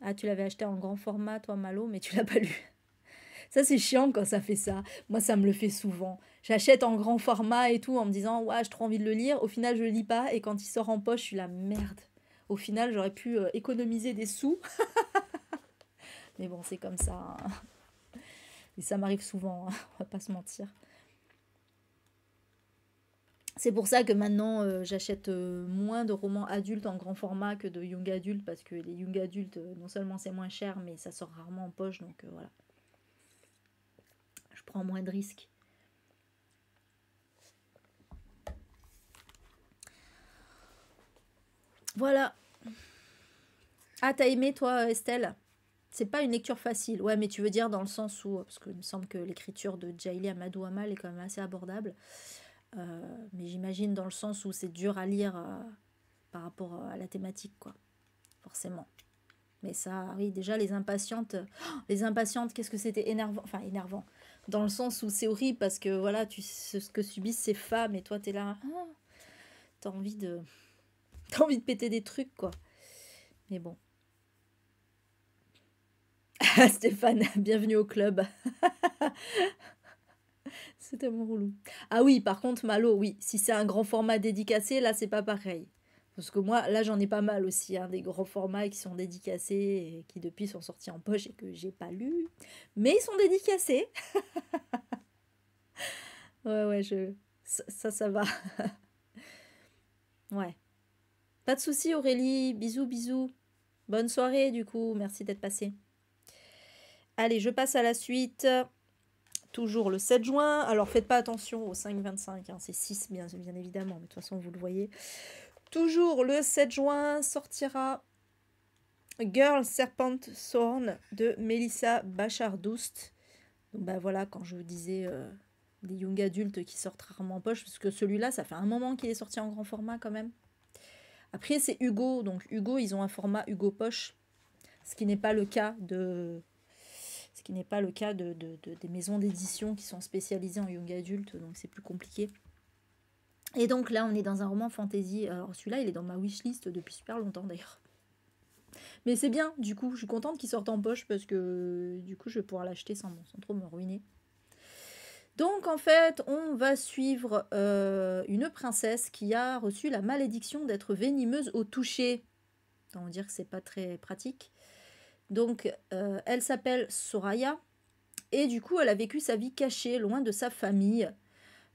Speaker 1: Ah, tu l'avais acheté en grand format, toi, Malo, mais tu l'as pas lu. [LAUGHS] Ça, c'est chiant quand ça fait ça. Moi, ça me le fait souvent. J'achète en grand format et tout en me disant, ouais, j'ai trop envie de le lire. Au final, je le lis pas. Et quand il sort en poche, je suis la merde. Au final, j'aurais pu euh, économiser des sous. [LAUGHS] mais bon, c'est comme ça. Hein. Et ça m'arrive souvent, hein. [LAUGHS] on va pas se mentir. C'est pour ça que maintenant euh, j'achète euh, moins de romans adultes en grand format que de young adultes parce que les young adultes, euh, non seulement c'est moins cher, mais ça sort rarement en poche donc voilà. Je prends moins de risques. Voilà. Ah, t'as aimé toi, Estelle C'est pas une lecture facile. Ouais, mais tu veux dire dans le sens où, parce qu'il me semble que l'écriture de Jaili Amadou Amal est quand même assez abordable. Euh, mais j'imagine dans le sens où c'est dur à lire euh, par rapport euh, à la thématique, quoi. Forcément. Mais ça, ah oui, déjà, les impatientes, oh, les impatientes, qu'est-ce que c'était énervant, enfin énervant, dans le sens où c'est horrible parce que voilà, tu ce que subissent ces femmes et toi, t'es là, tu ah, t'as envie de, [LAUGHS] t'as envie de péter des trucs, quoi. Mais bon. [LAUGHS] Stéphane, [LAUGHS] bienvenue au club c'est tellement relou. Ah oui, par contre, Malo, oui, si c'est un grand format dédicacé, là, c'est pas pareil. Parce que moi, là, j'en ai pas mal aussi, hein, des grands formats qui sont dédicacés et qui depuis sont sortis en poche et que j'ai pas lu. Mais ils sont dédicacés. [LAUGHS] ouais, ouais, je. Ça, ça, va. [LAUGHS] ouais. Pas de souci, Aurélie. Bisous, bisous. Bonne soirée, du coup. Merci d'être passé. Allez, je passe à la suite toujours le 7 juin. Alors faites pas attention au 5-25, hein, c'est 6 bien, bien évidemment, mais de toute façon vous le voyez. Toujours le 7 juin sortira Girl Serpent Thorn de Melissa Bachardoust. Donc bah voilà, quand je vous disais euh, des young adultes qui sortent rarement en poche, parce que celui-là, ça fait un moment qu'il est sorti en grand format quand même. Après, c'est Hugo, donc Hugo, ils ont un format Hugo Poche, ce qui n'est pas le cas de ce qui n'est pas le cas de, des maisons d'édition qui sont spécialisées en young adulte, donc c'est plus compliqué. Et donc là, on est dans un roman fantasy. Alors celui-là, il est dans ma wishlist depuis super longtemps d'ailleurs. Mais c'est bien, du coup, je suis contente qu'il sorte en poche parce que du coup, je vais pouvoir l'acheter sans, trop me ruiner. Donc en fait, on va suivre euh, une princesse qui a reçu la malédiction d'être venimeuse au toucher. On va dire que c'est pas très pratique. Donc, euh, elle s'appelle Soraya. Et du coup, elle a vécu sa vie cachée, loin de sa famille,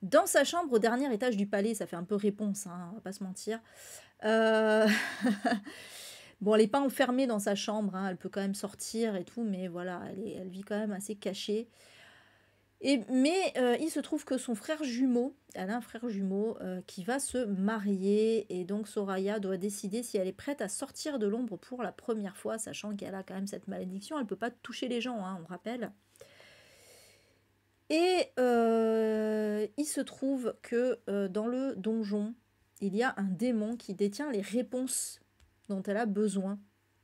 Speaker 1: dans sa chambre au dernier étage du palais. Ça fait un peu réponse, hein, on va pas se mentir. Euh, [LAUGHS] bon, elle n'est pas enfermée dans sa chambre, hein, elle peut quand même sortir et tout, mais voilà, elle vit quand même assez cachée mais euh, il se trouve que son frère jumeau, elle a un frère jumeau euh, qui va se marier et donc Soraya doit décider si elle est prête à sortir de l'ombre pour la première fois, sachant qu'elle a quand même cette malédiction, elle ne peut pas toucher les gens, hein, on rappelle. Et euh, il se trouve que dans le donjon, il y a un démon qui détient les réponses dont elle a besoin,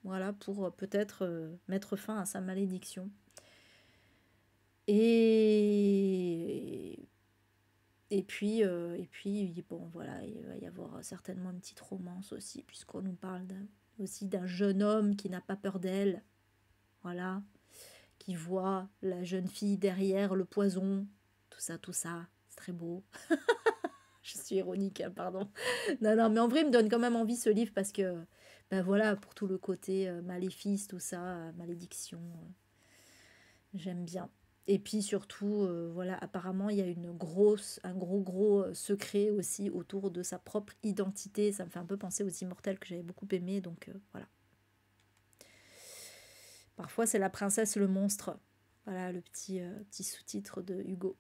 Speaker 1: voilà, pour peut-être mettre fin à sa malédiction. Et, et puis, euh, et puis, bon, voilà, il va y avoir certainement une petite romance aussi, puisqu'on nous parle aussi d'un jeune homme qui n'a pas peur d'elle, voilà, qui voit la jeune fille derrière le poison, tout ça, tout ça, c'est très beau. [LAUGHS] Je suis ironique, hein, pardon. Non, non, mais en vrai, il me donne quand même envie ce livre parce que, ben voilà, pour tout le côté euh, maléfice, tout ça, euh, malédiction, j'aime bien. Et puis surtout, euh, voilà, apparemment, il y a une grosse, un gros, gros euh, secret aussi autour de sa propre identité. Ça me fait un peu penser aux Immortels que j'avais beaucoup aimé. Donc euh, voilà. Parfois, c'est la princesse le monstre. Voilà le petit, petit sous-titre de Hugo.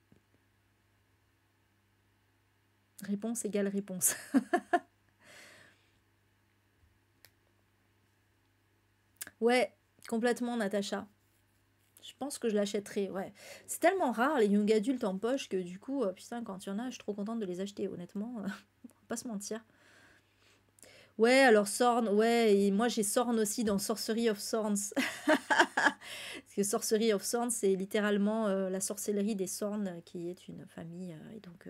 Speaker 1: Réponse égale réponse. [LAUGHS] ouais, complètement, Natacha je pense que je l'achèterai, ouais. C'est tellement rare les young adultes en poche que du coup, euh, putain, quand il y en a, je suis trop contente de les acheter, honnêtement. [LAUGHS] On pas se mentir. Ouais, alors Sorn, ouais, et moi j'ai Sorn aussi dans Sorcery of Sorns. [LAUGHS] Parce que Sorcery of Sorns, c'est littéralement euh, la sorcellerie des sornes euh, qui est une famille. et donc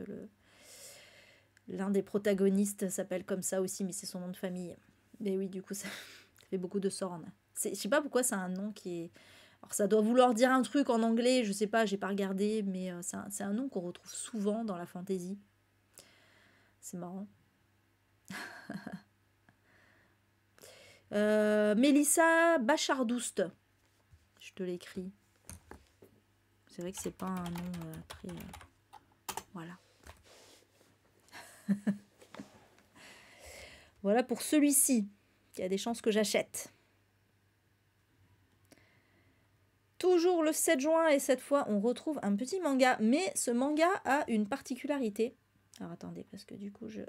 Speaker 1: l'un des protagonistes s'appelle comme ça aussi, mais c'est son nom de famille. Mais oui, du coup, ça [LAUGHS] fait beaucoup de Sorn. Je sais pas pourquoi c'est un nom qui est alors ça doit vouloir dire un truc en anglais, je sais pas, j'ai pas regardé, mais euh, c'est un, nom qu'on retrouve souvent dans la fantaisie. C'est marrant. [LAUGHS] Euh, Mélissa Bachardouste, Je te l'écris. C'est vrai que c'est pas un nom euh, très. voilà. [LAUGHS] voilà pour celui-ci. Il y a des chances que j'achète. Toujours le 7 juin, et cette fois, on retrouve un petit manga. Mais ce manga a une particularité. Alors attendez, parce que du coup, je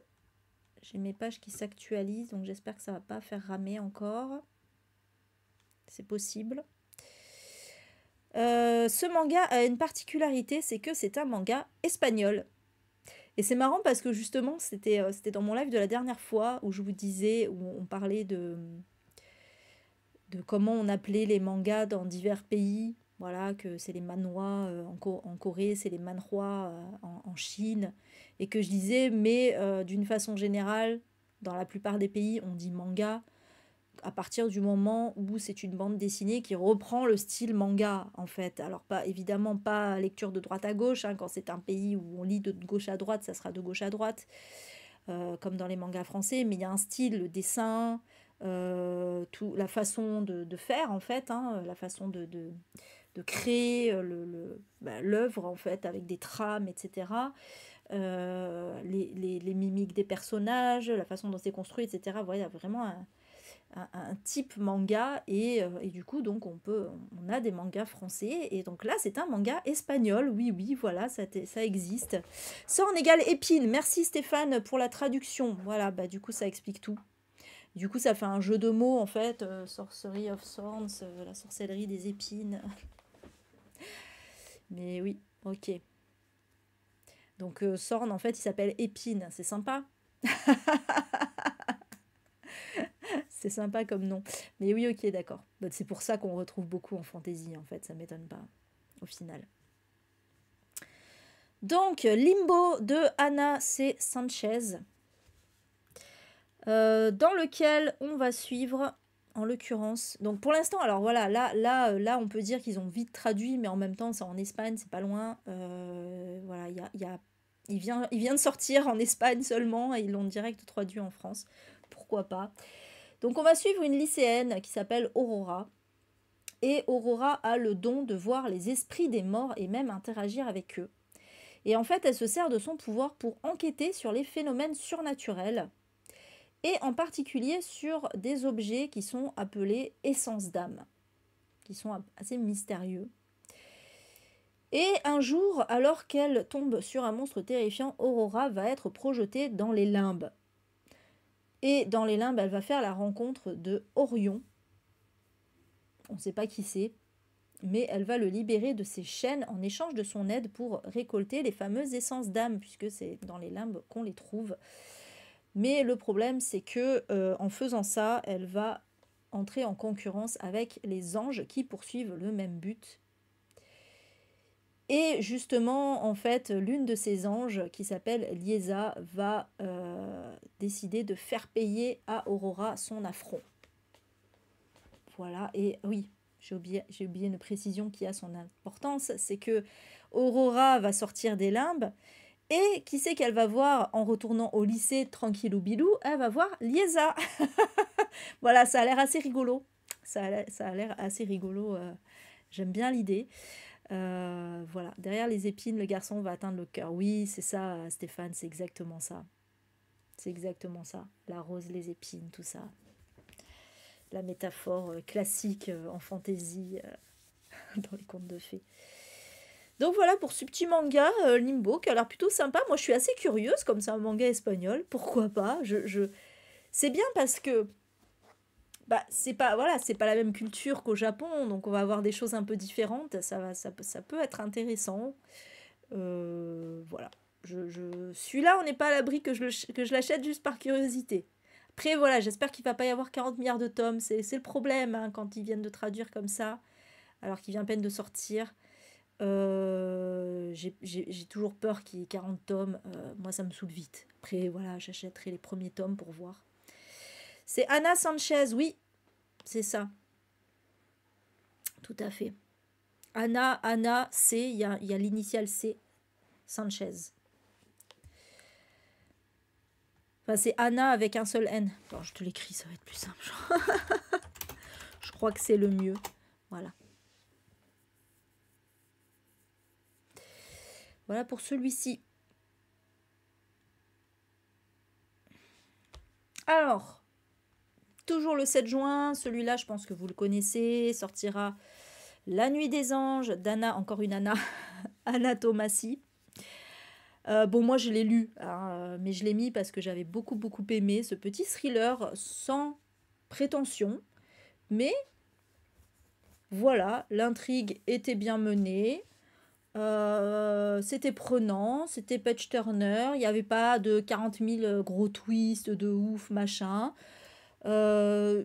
Speaker 1: j'ai mes pages qui s'actualisent, donc j'espère que ça va pas faire ramer encore. C'est possible. Euh, ce manga a une particularité, c'est que c'est un manga espagnol. Et c'est marrant parce que justement, c'était euh, dans mon live de la dernière fois où je vous disais, où on parlait de, de comment on appelait les mangas dans divers pays. Voilà, que c'est les manois euh, en, Corée, c'est les manhwa euh, en, Chine. Et que je disais, mais euh, d'une façon générale, dans la plupart des pays, on dit manga à partir du moment où c'est une bande dessinée qui reprend le style manga en fait. Alors pas évidemment pas lecture de droite à gauche, hein. quand c'est un pays où on lit de gauche à droite, ça sera de gauche à droite, comme dans les mangas français, mais il y a un style, le dessin, euh, tout, la façon de, faire en fait, hein, la façon de, créer l'œuvre euh, le, le, bah, en fait avec des trames, etc. Euh, les, mimiques des personnages, la façon dont c'est construit, etc. Vous il y a vraiment un, type manga et, du coup donc on peut on a des mangas français et donc là c'est un manga espagnol oui oui voilà ça, ça existe ça en égale épine merci Stéphane pour la traduction voilà bah du coup ça explique tout du coup, ça fait un jeu de mots en fait, euh, Sorcery of Thorns, euh, la sorcellerie des épines. [LAUGHS] Mais oui, ok. Donc Thorn euh, en fait, il s'appelle épine, c'est sympa. [LAUGHS] c'est sympa comme nom. Mais oui, ok, d'accord. Bah, c'est pour ça qu'on retrouve beaucoup en fantaisie en fait, ça m'étonne pas au final. Donc, Limbo de Anna C. Sanchez. Euh, dans lequel on va suivre, en l'occurrence, donc pour l'instant, alors voilà, là, là, euh, là, on peut dire qu'ils ont vite traduit, mais en même temps, ça en Espagne, c'est pas loin. Euh, voilà, il y a, il, vient, il vient de sortir en Espagne seulement et ils l'ont direct traduit en France. Pourquoi pas Donc on va suivre une lycéenne qui s'appelle Aurora. Et Aurora a le don de voir les esprits des morts et même interagir avec eux. Et en fait, elle se sert de son pouvoir pour enquêter sur les phénomènes surnaturels et en particulier sur des objets qui sont appelés essences d'âme, qui sont assez mystérieux. Et un jour, alors qu'elle tombe sur un monstre terrifiant, Aurora va être projetée dans les limbes. Et dans les limbes, elle va faire la rencontre de Orion. On ne sait pas qui c'est, mais elle va le libérer de ses chaînes en échange de son aide pour récolter les fameuses essences d'âme, puisque c'est dans les limbes qu'on les trouve. Mais le problème, c'est que euh, en faisant ça, elle va entrer en concurrence avec les anges qui poursuivent le même but. Et justement, en fait, l'une de ces anges, qui s'appelle Liesa, va euh, décider de faire payer à Aurora son affront. Voilà, et oui, j'ai oublié, j'ai oublié une précision qui a son importance, c'est que Aurora va sortir des limbes, et qui c'est qu'elle va voir en retournant au lycée tranquille ou bilou Elle va voir Liesa. [LAUGHS] voilà, ça a l'air assez rigolo. Ça a l'air assez rigolo. Euh, j'aime bien l'idée. Euh, voilà, derrière les épines, le garçon va atteindre le cœur. Oui, c'est ça, Stéphane, c'est exactement ça. C'est exactement ça. La rose, les épines, tout ça. La métaphore euh, classique en fantaisie [LAUGHS] dans les contes de fées. Donc voilà pour ce petit manga euh, Limbo qui a l'air plutôt sympa. Moi je suis assez curieuse comme c'est un manga espagnol, pourquoi pas je, C'est bien parce que bah, c'est pas voilà, c'est pas la même culture qu'au Japon, donc on va avoir des choses un peu différentes, ça va ça, peut être intéressant. Euh, voilà. Je, je... Celui-là, on n'est pas à l'abri que je, l'achète juste par curiosité. Après, voilà, j'espère qu'il va pas y avoir 40 milliards de tomes. C'est, le problème hein, quand ils viennent de traduire comme ça, alors qu'il vient à peine de sortir. Euh, j'ai toujours peur qu'il y ait 40 tomes. Euh, moi, ça me saoule vite. Après, voilà, j'achèterai les premiers tomes pour voir. C'est Anna Sanchez, oui, c'est ça. Tout à fait. Anna, Anna, C, il y a, l'initiale C, Sanchez. Enfin, c'est Anna avec un seul N. je te l'écris, ça va être plus simple. [LAUGHS] je crois que c'est le mieux. Voilà. Voilà pour celui-ci. Alors, toujours le 7 juin, celui-là, je pense que vous le connaissez, sortira La Nuit des Anges d'Anna, encore une Anna, [LAUGHS] Anna euh, bon, moi je l'ai lu, hein, mais je l'ai mis parce que j'avais beaucoup beaucoup aimé ce petit thriller sans prétention. Mais voilà, l'intrigue était bien menée, euh, c'était prenant, c'était patch turner, il n'y avait pas de 40 000 euh, gros twists de ouf, machin. Euh,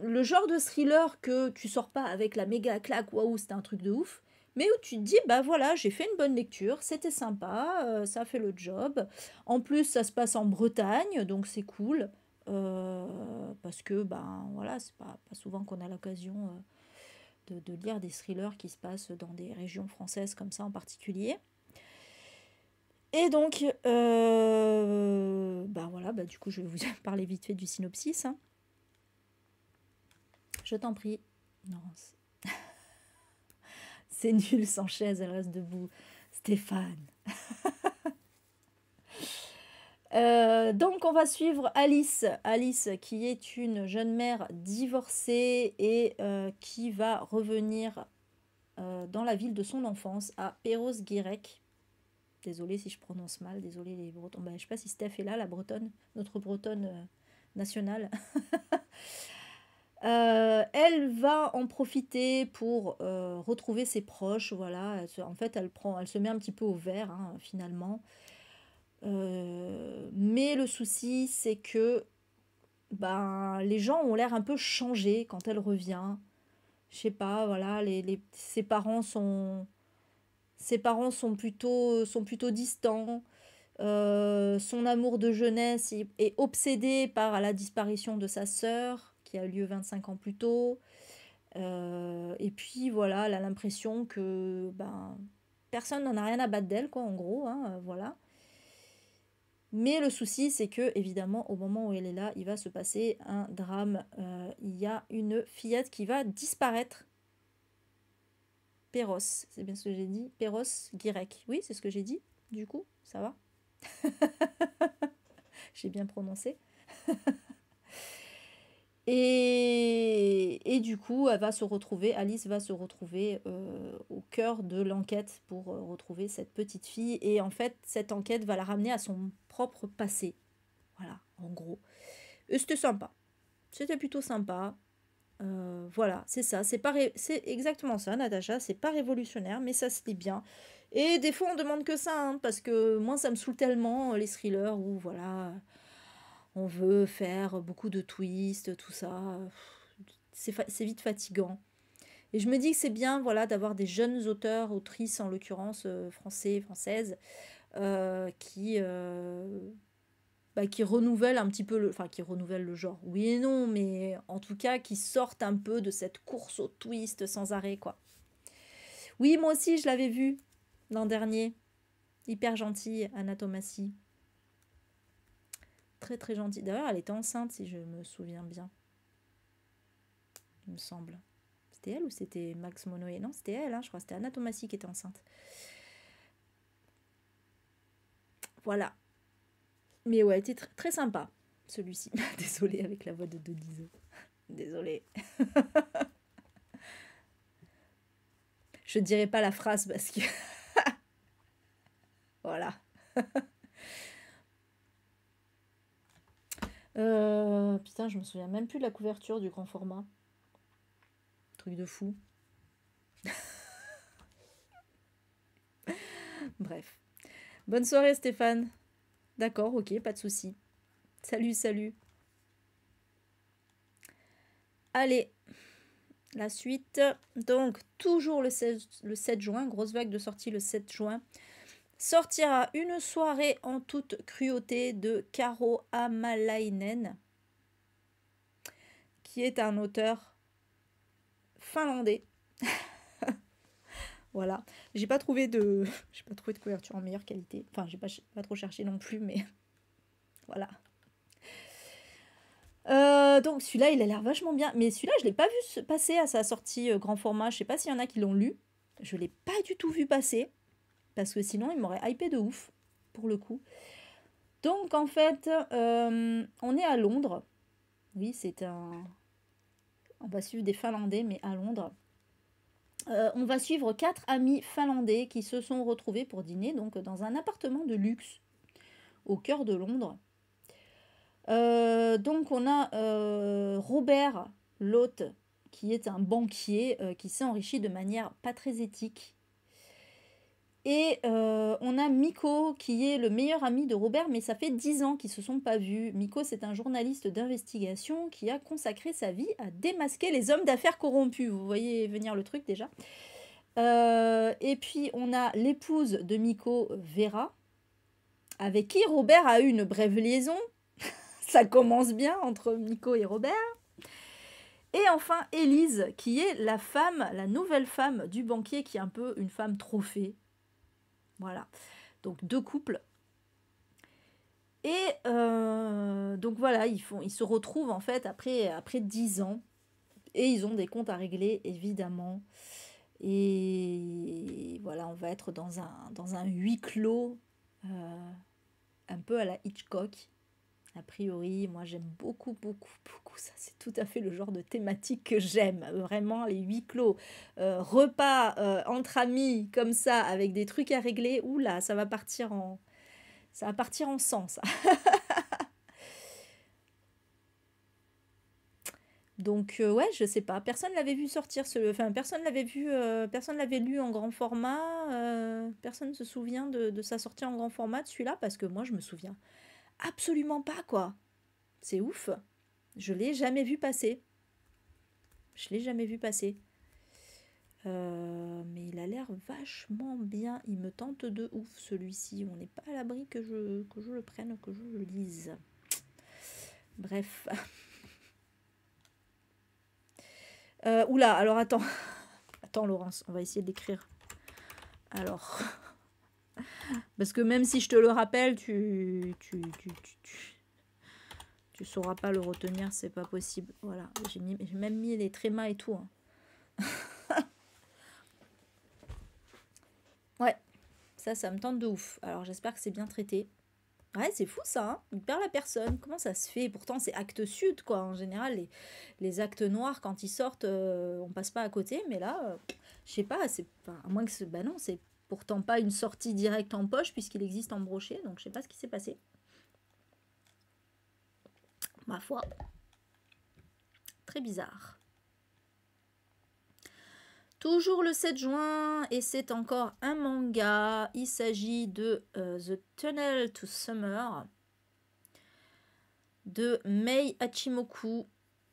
Speaker 1: le genre de thriller que tu sors pas avec la méga claque, waouh, c'était un truc de ouf, mais où tu te dis, bah voilà, j'ai fait une bonne lecture, c'était sympa, ça fait le job. En plus, ça se passe en Bretagne, donc c'est cool. parce que, ben voilà, c'est pas, pas souvent qu'on a l'occasion de, lire des thrillers qui se passent dans des régions françaises comme ça en particulier. Et donc, euh, bah voilà, bah du coup, je vais vous [LAUGHS] parler vite fait du synopsis. Hein. Je t'en prie. Non, [LAUGHS] c'est nul sans chaise, elle reste debout. Stéphane. [LAUGHS] Euh, donc on va suivre Alice, Alice qui est une jeune mère divorcée et euh, qui va revenir euh, dans la ville de son enfance à Perros-Guirec. Désolée si je prononce mal, désolée les Bretons. Ben, je ne sais pas si Steph est là, la Bretonne, notre Bretonne nationale. [LAUGHS] elle va en profiter pour retrouver ses proches, voilà. En fait, elle prend, elle se met un petit peu au vert hein, finalement. Euh, mais le souci, c'est que ben, les gens ont l'air un peu changés quand elle revient. Je sais pas, voilà, ses parents sont. Ses parents sont plutôt, sont plutôt distants. Euh, son amour de jeunesse est obsédé par la disparition de sa sœur, qui a lieu 25 ans plus tôt. Euh, et puis voilà, elle a l'impression que ben, personne n'en a rien à battre d'elle, quoi, en gros. Hein, voilà. Mais le souci, c'est que, évidemment, au moment où elle est là, il va se passer un drame. Euh, il y a une fillette qui va disparaître. Péros, c'est bien ce que j'ai dit. Péros Guirec. Oui, c'est ce que j'ai dit. Du coup, ça va. [LAUGHS] j'ai bien prononcé. [LAUGHS] Et, du coup, elle va se retrouver, Alice va se retrouver euh, au cœur de l'enquête pour euh, retrouver cette petite fille. Et en fait, cette enquête va la ramener à son propre passé. Voilà, en gros. c'était sympa. C'était plutôt sympa. Euh, voilà, c'est ça. C'est, c'est exactement ça, Natacha. C'est pas révolutionnaire, mais ça se lit bien. Et des fois, on demande que ça, hein, parce que moi, ça me saoule tellement les thrillers Ou voilà on veut faire beaucoup de twists, tout ça. C'est vite fatigant. Et je me dis que c'est bien voilà, d'avoir des jeunes auteurs, autrices en l'occurrence, euh, français, françaises, euh, qui, euh, bah, qui renouvellent un petit peu, le, qui renouvellent le genre, oui et non, mais en tout cas qui sortent un peu de cette course au twist sans arrêt. quoi. Oui, moi aussi je l'avais vu l'an dernier. Hyper gentille, Anna Très très gentille. D'ailleurs, elle était enceinte, si je me souviens bien. Il me semble. C'était elle ou c'était Max Monoé Non, c'était elle, hein, je crois. C'était Anna qui était enceinte. Voilà. Mais ouais, était très sympa, celui-ci. [LAUGHS] Désolée avec la voix de Dodizo. Désolée. [LAUGHS] je ne dirai pas la phrase parce que... [LAUGHS] voilà. Euh, putain, je me souviens même plus de la couverture du grand format. Truc de fou. [LAUGHS] Bref. Bonne soirée Stéphane. D'accord, ok, pas de souci. Salut, salut. Allez, la suite. Donc, toujours le le 7 juin, grosse vague de sortie le 7 juin sortira une soirée en toute cruauté de Karo Amalainen, qui est un auteur finlandais. [LAUGHS] voilà, j'ai pas trouvé de, [LAUGHS] pas trouvé de couverture en meilleure qualité. Enfin, j'ai pas, pas trop cherché non plus, mais [LAUGHS] voilà. Euh, donc celui-là, il a l'air vachement bien. Mais celui-là, je l'ai pas vu passer à sa sortie euh, grand format. Je sais pas s'il y en a qui l'ont lu. Je l'ai pas du tout vu passer. Parce que sinon, il m'aurait hypé de ouf, pour le coup. Donc, en fait, euh, on est à Londres. Oui, c'est un. On va suivre des Finlandais, mais à Londres. Euh, on va suivre quatre amis finlandais qui se sont retrouvés pour dîner donc dans un appartement de luxe au cœur de Londres. Euh, donc on a Robert, l'hôte, qui est un banquier qui s'est enrichi de manière pas très éthique et euh, on a Miko, qui est le meilleur ami de Robert, mais ça fait dix ans qu'ils ne se sont pas vus. Miko, c'est un journaliste d'investigation qui a consacré sa vie à démasquer les hommes d'affaires corrompus. Vous voyez venir le truc déjà. Euh, et puis, on a l'épouse de Miko, Vera, avec qui Robert a eu une brève liaison. [LAUGHS] ça commence bien entre Miko et Robert. Et enfin, Elise qui est la femme, la nouvelle femme du banquier, qui est un peu une femme trophée, voilà. Donc deux couples. Et euh, donc voilà, ils, font, ils se retrouvent en fait après, après 10 ans. Et ils ont des comptes à régler, évidemment. Et voilà, on va être dans un, dans un huis clos, euh, un peu à la Hitchcock. A priori, moi j'aime beaucoup, beaucoup, beaucoup. Ça, c'est tout à fait le genre de thématique que j'aime. Vraiment, les huis clos, euh, repas euh, entre amis, comme ça, avec des trucs à régler. Oula, ça va partir en. Ça va partir en sang, ça. [LAUGHS] Donc euh, ouais, je sais pas. Personne l'avait vu sortir ce, enfin personne l'avait vu, personne l'avait lu en grand format. personne ne se souvient de, de, sa sortie en grand format de celui-là parce que moi je me souviens absolument pas, quoi. C'est ouf. Je l'ai jamais vu passer. Je l'ai jamais vu passer. Euh, mais il a l'air vachement bien. Il me tente de ouf celui-ci. On n'est pas à l'abri que je, je le prenne, que je le lise. Bref. [LAUGHS] Euh, oula, alors attends. [LAUGHS] Attends, Laurence, on va essayer d'écrire. Alors. Parce que même si je te le rappelle, tu tu, tu, tu, tu sauras pas le retenir, c'est pas possible. Voilà, j'ai même mis les trémas et tout. Hein. [LAUGHS] ouais, ça, ça me tente de ouf. Alors j'espère que c'est bien traité. Ouais, c'est fou ça, hein il perd la personne. Comment ça se fait Pourtant, c'est acte sud, quoi. En général, les, les actes noirs, quand ils sortent, euh, on passe pas à côté, mais là, euh, je sais pas, c'est À moins que ce. Bah non, c'est Pourtant pas une sortie directe en poche puisqu'il existe en brochet. Donc je sais pas ce qui s'est passé. Ma foi. Très bizarre. Toujours le 7 juin, et c'est encore un manga. Il s'agit de euh, The Tunnel to Summer de Mei Hachimoku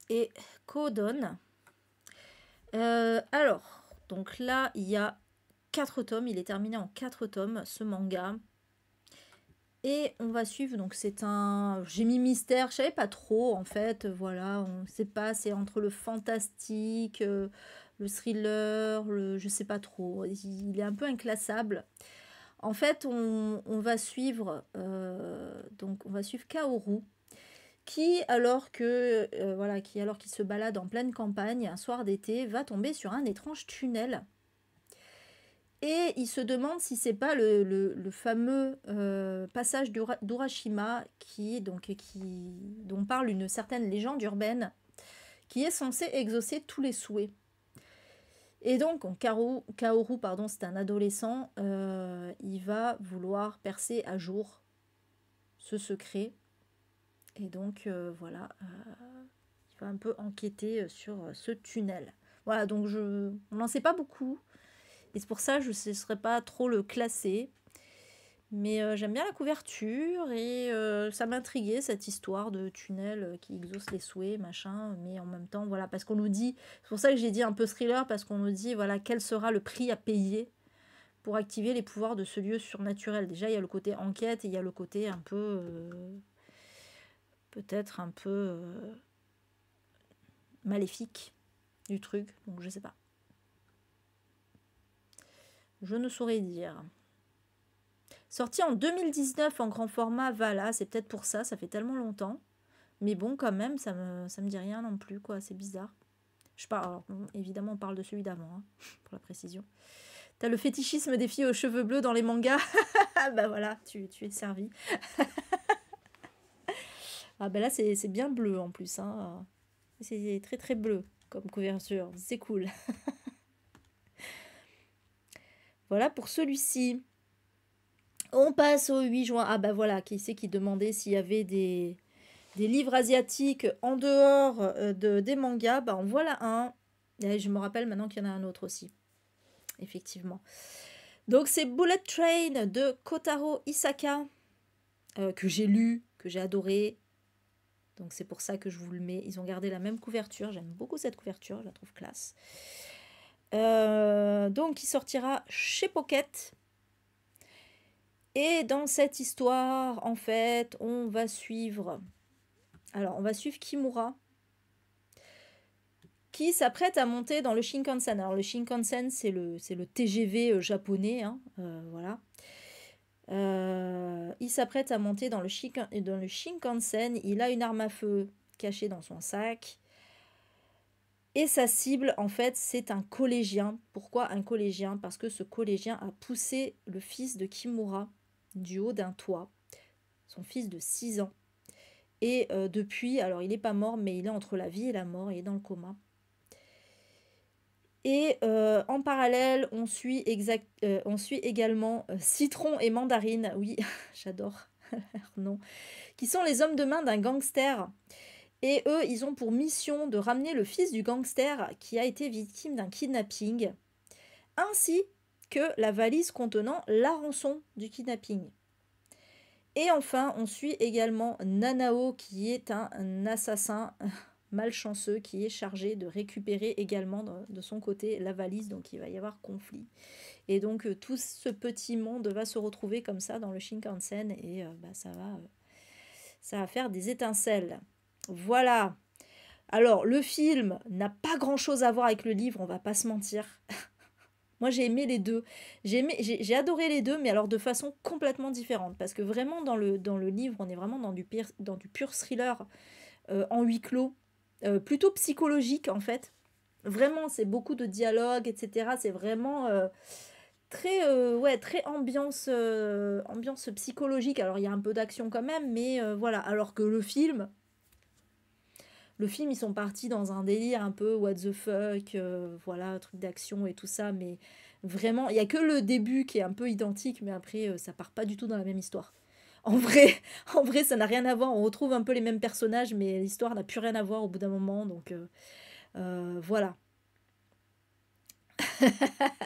Speaker 1: et Kodon. Euh, alors, donc là, il y a tomes. Il est terminé en quatre tomes, ce manga. Et on va suivre, donc c'est un... J'ai mis mystère, je savais pas trop en fait, voilà, on sait pas, c'est entre le fantastique, euh, le thriller, je je sais pas trop, il est un peu inclassable. En fait, on, va suivre, euh, donc on va suivre Kaoru, qui alors que, euh, voilà, qui alors qu'il se balade en pleine campagne un soir d'été, va tomber sur un étrange tunnel et il se demande si c'est pas le, fameux euh, passage d'Urashima qui, dont parle une certaine légende urbaine, qui est censé exaucer tous les souhaits. Et donc, Kaoru, pardon, c'est un adolescent, euh, il va vouloir percer à jour ce secret. Et donc, euh, voilà, il va un peu enquêter sur ce tunnel. Voilà, donc je, on n'en sait pas beaucoup. Et c'est pour ça que je ne serais pas trop le classer. Mais euh, j'aime bien la couverture et euh, ça m'intriguait cette histoire de tunnel euh, qui exauce les souhaits, machin. Mais en même temps, voilà, parce qu'on nous dit, c'est pour ça que j'ai dit un peu thriller, parce qu'on nous dit, voilà, quel sera le prix à payer pour activer les pouvoirs de ce lieu surnaturel. Déjà, il y a le côté enquête et il y a le côté un peu. peut-être un peu. maléfique du truc. Donc, je sais pas. Je ne saurais dire. Sorti en 2019 en grand format, voilà, c'est peut-être pour ça, ça fait tellement longtemps. Mais bon, quand même, ça me, me dit rien non plus, quoi, c'est bizarre. Je parle, évidemment, on parle de celui d'avant, hein, [LAUGHS] pour la précision. T'as le fétichisme des filles aux cheveux bleus dans les mangas. [LAUGHS] bah voilà, tu, es servi. [LAUGHS] ah bah là, c'est bien bleu en plus. Hein. C'est très très bleu comme couverture. C'est cool. Voilà pour celui-ci. On passe au 8 juin. Ah ben voilà, qui c'est qui demandait s'il y avait des, livres asiatiques en dehors euh, de, des mangas Bah en voilà un. Et je me rappelle maintenant qu'il y en a un autre aussi. Effectivement. Donc c'est Bullet Train de Kotaro Isaka, euh, que j'ai lu, que j'ai adoré. Donc c'est pour ça que je vous le mets. Ils ont gardé la même couverture. J'aime beaucoup cette couverture, je la trouve classe. Euh, donc il sortira chez Pocket. Et dans cette histoire, en fait, on va suivre... Alors, on va suivre Kimura, qui s'apprête à monter dans le Shinkansen. Alors, le Shinkansen, c'est le, le TGV euh, japonais, hein, euh, voilà. il s'apprête à monter dans le, dans le Shinkansen. Il a une arme à feu cachée dans son sac. Et sa cible, en fait, c'est un collégien. Pourquoi un collégien Parce que ce collégien a poussé le fils de Kimura du haut d'un toit, son fils de 6 ans. Et euh, depuis, alors il n'est pas mort, mais il est entre la vie et la mort, il est dans le coma. Et euh, en parallèle, on suit, exact, euh, on suit également Citron et Mandarine, oui, [LAUGHS] j'adore [LAUGHS] leur nom, qui sont les hommes de main d'un gangster et eux, ils ont pour mission de ramener le fils du gangster qui a été victime d'un kidnapping, ainsi que la valise contenant la rançon du kidnapping. Et enfin, on suit également Nanao qui est un assassin [LAUGHS] malchanceux qui est chargé de récupérer également de, son côté la valise, donc il va y avoir conflit. Et donc euh, tout ce petit monde va se retrouver comme ça dans le Shinkansen et euh, bah, ça, va, euh, ça va faire des étincelles. Voilà. Alors, le film n'a pas grand-chose à voir avec le livre, on va pas se mentir. [LAUGHS] Moi, j'ai aimé les deux. J'ai, adoré les deux, mais alors de façon complètement différente. Parce que vraiment, dans le, dans le livre, on est vraiment dans du, dans du pur thriller euh, en huis clos, euh, plutôt psychologique en fait. Vraiment, c'est beaucoup de dialogues, etc. C'est vraiment euh, très, ouais, très ambiance, ambiance psychologique. Alors, il y a un peu d'action quand même, mais voilà. Alors que le film, le film, ils sont partis dans un délire un peu what the fuck, euh, voilà, truc d'action et tout ça, mais vraiment, il y a que le début qui est un peu identique, mais après, euh, ça part pas du tout dans la même histoire. En vrai, [LAUGHS] en vrai ça n'a rien à voir, on retrouve un peu les mêmes personnages, mais l'histoire n'a plus rien à voir au bout d'un moment, donc euh, voilà. [LAUGHS]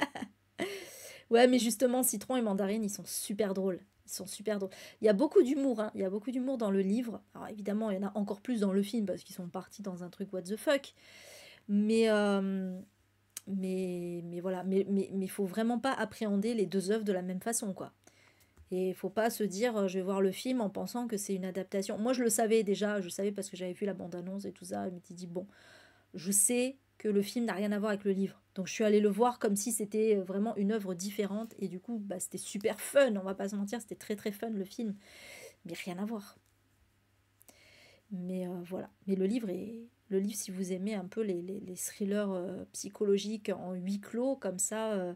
Speaker 1: ouais, mais justement, Citron et Mandarine, ils sont super drôles sont super drôles. Il y a beaucoup d'humour, hein. il y a beaucoup d'humour dans le livre. Alors évidemment, il y en a encore plus dans le film parce qu'ils sont partis dans un truc what the fuck. Mais, euh, mais, mais voilà, mais il mais, il faut vraiment pas appréhender les deux œuvres de la même façon, quoi. Et faut pas se dire, euh, je vais voir le film en pensant que c'est une adaptation. Moi, je le savais déjà, je savais parce que j'avais vu la bande-annonce et tout ça. Je suis dit, bon, je sais que le film n'a rien à voir avec le livre. Donc je suis allée le voir comme si c'était euh, vraiment une œuvre différente et du coup bah, c'était super fun, on va pas se mentir, c'était très très fun le film, mais rien à voir. Mais euh, voilà, mais le livre est le livre si vous aimez un peu les, thrillers euh, psychologiques en huis clos comme ça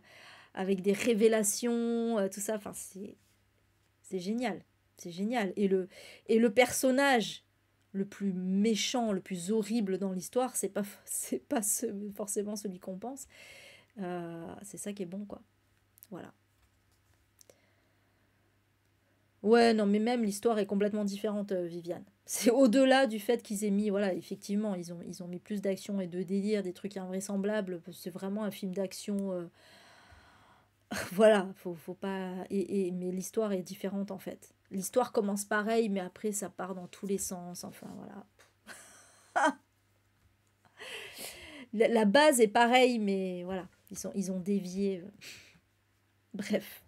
Speaker 1: avec des révélations tout ça, enfin c'est c'est génial, c'est génial et le et le personnage le plus méchant, le plus horrible dans l'histoire, c'est pas, [LAUGHS] c'est pas forcément celui qu'on pense. Euh, c'est ça qui est bon, quoi. Voilà. Ouais, non, mais même l'histoire est complètement différente, euh, Viviane. [LAUGHS] C'est au-delà du fait qu'ils aient mis, voilà, effectivement, ils ont, ils ont mis plus d'action et de délire, des trucs invraisemblables. C'est vraiment un film d'action. Euh, [LAUGHS] voilà, faut, faut pas. et... mais l'histoire est différente, en fait l'histoire commence pareil, mais après ça part dans tous les sens. Enfin voilà. [LAUGHS] la base est pareille, mais voilà, ils, sont, ils ont dévié. Euh. Bref,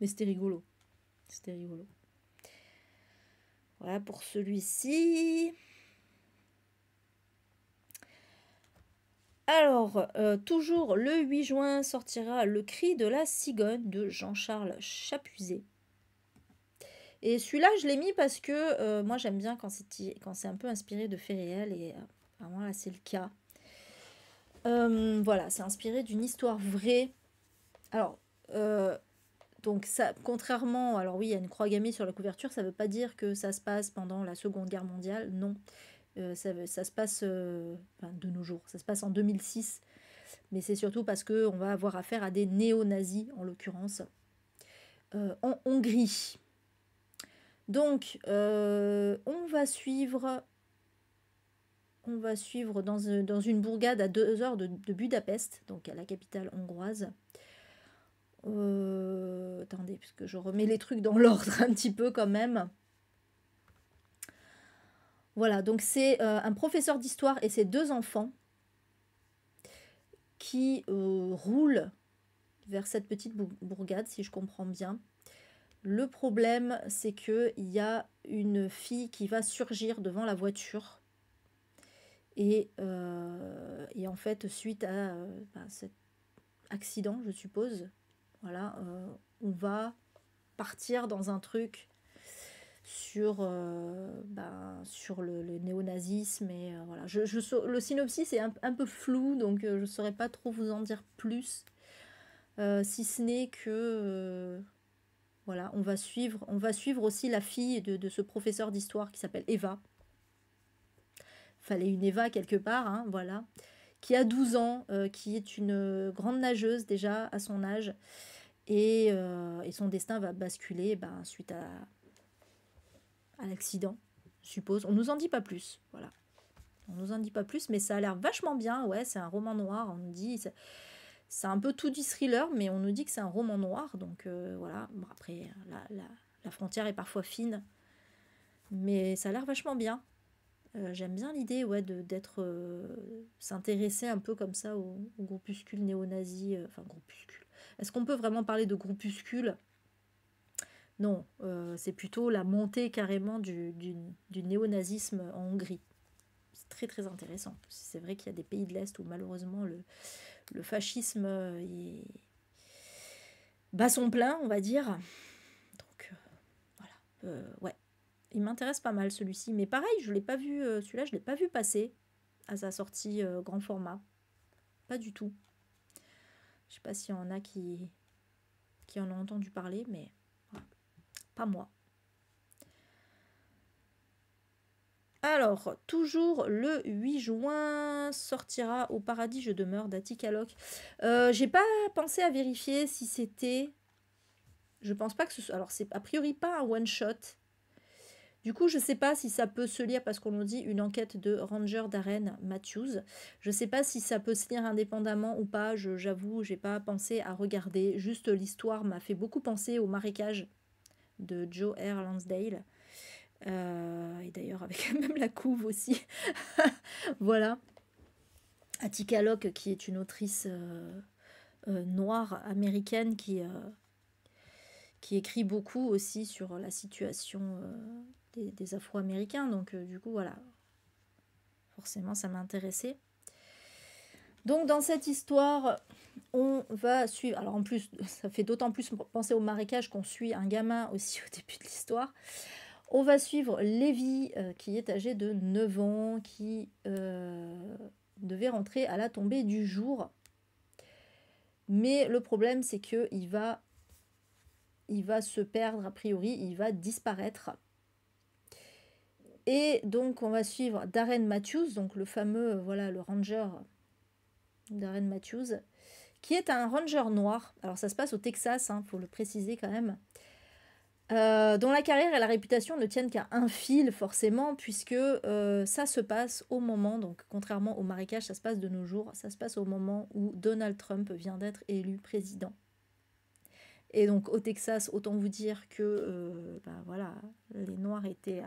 Speaker 1: mais c'était rigolo. C'était rigolo. Voilà pour celui-ci. Alors, euh, toujours le 8 juin sortira Le cri de la cigogne de Jean-Charles Chapuzet. Et celui-là, je l'ai mis parce que euh, moi, j'aime bien quand c'est, un peu inspiré de faits réels, et euh, vraiment là, c'est le cas. Euh, voilà, c'est inspiré d'une histoire vraie. Alors, donc ça, contrairement, alors oui, il y a une croix gammée sur la couverture, ça ne veut pas dire que ça se passe pendant la Seconde Guerre mondiale, non. ça, se passe de nos jours, ça se passe en 2006. Mais c'est surtout parce qu'on va avoir affaire à des néo-nazis, en l'occurrence, en Hongrie. Donc, euh, on va suivre. On va suivre dans, une bourgade à deux heures de, Budapest, donc à la capitale hongroise. Euh, attendez, puisque je remets les trucs dans [LAUGHS] l'ordre un petit peu quand même. Voilà, donc c'est euh, un professeur d'histoire et ses deux enfants qui roulent vers cette petite bourgade, si je comprends bien. Le problème, c'est qu'il y a une fille qui va surgir devant la voiture. Et, euh, en fait, suite à euh, bah, cet accident, je suppose, voilà, euh, on va partir dans un truc sur, bah, sur le, néonazisme. Et, voilà. je, le synopsis est un, un peu flou, donc je ne saurais pas trop vous en dire plus, si ce n'est que voilà, on va suivre, on va suivre aussi la fille de, ce professeur d'histoire qui s'appelle Eva. Fallait une Eva quelque part, hein, voilà. Qui a 12 ans, euh, qui est une euh, grande nageuse déjà à son âge. Et, euh, son destin va basculer eh ben, suite à, à l'accident, suppose. On nous en dit pas plus, voilà. On nous en dit pas plus, mais ça a l'air vachement bien. Ouais, c'est un roman noir, on nous dit. C'est un peu tout du thriller, mais on nous dit que c'est un roman noir, donc euh, voilà. après, la, frontière est parfois fine, mais ça a l'air vachement bien. Euh, j'aime bien l'idée ouais, d'être. Euh, s'intéresser un peu comme ça au, groupuscule néo-nazi. enfin, groupuscule. Est-ce qu'on peut vraiment parler de groupuscule Non, c'est plutôt la montée carrément du, du, du néo-nazisme en Hongrie très très intéressant. C'est vrai qu'il y a des pays de l'Est où malheureusement le, fascisme euh, est... bat son plein, on va dire. Donc euh, voilà, euh, ouais. Il m'intéresse pas mal celui-ci, mais pareil, je l'ai pas vu, celui-là je l'ai pas vu passer à sa sortie grand format. Pas du tout. Je sais pas s'il y en a qui, qui en ont entendu parler, mais pas moi. Alors, toujours le 8 juin sortira Au paradis je demeure d'Atikaloc. Euh, J'ai pas pensé à vérifier si c'était... Je pense pas que ce soit... Alors, c'est a priori pas un one-shot. Du coup, je ne sais pas si ça peut se lire parce qu'on nous dit une enquête de Ranger Darren Matthews. Je ne sais pas si ça peut se lire indépendamment ou pas. J'avoue, j'ai pas pensé à regarder. Juste l'histoire m'a fait beaucoup penser au marécage de Joe R. Lansdale. Euh, et d'ailleurs avec [LAUGHS] même la couve aussi. [LAUGHS] voilà. Attica Locke, qui est une autrice euh, euh, noire américaine qui, qui écrit beaucoup aussi sur la situation des, Afro-Américains. Donc du coup, voilà. Forcément, ça m'a intéressé. Donc dans cette histoire, on va suivre. Alors en plus, [LAUGHS] ça fait d'autant plus penser au marécage qu'on suit un gamin aussi au début de l'histoire. On va suivre Lévi, euh, qui est âgé de 9 ans, qui euh, devait rentrer à la tombée du jour. Mais le problème, c'est qu'il va, il va se perdre, a priori, il va disparaître. Et donc, on va suivre Darren Matthews, donc le fameux, voilà, le ranger Darren Matthews, qui est un ranger noir. Alors, ça se passe au Texas, il hein, faut le préciser quand même. Euh, dont la carrière et la réputation ne tiennent qu'à un fil forcément puisque euh, ça se passe au moment donc contrairement au marécage ça se passe de nos jours ça se passe au moment où Donald Trump vient d'être élu président et donc au Texas autant vous dire que euh, bah, voilà les noirs étaient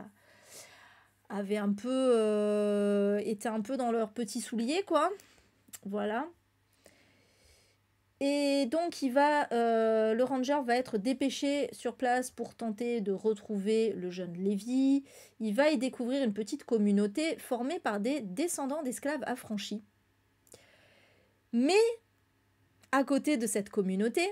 Speaker 1: avaient un peu étaient un peu dans leurs petits souliers quoi voilà et donc, il va, euh, le ranger va être dépêché sur place pour tenter de retrouver le jeune Lévi. Il va y découvrir une petite communauté formée par des descendants d'esclaves affranchis. Mais, à côté de cette communauté,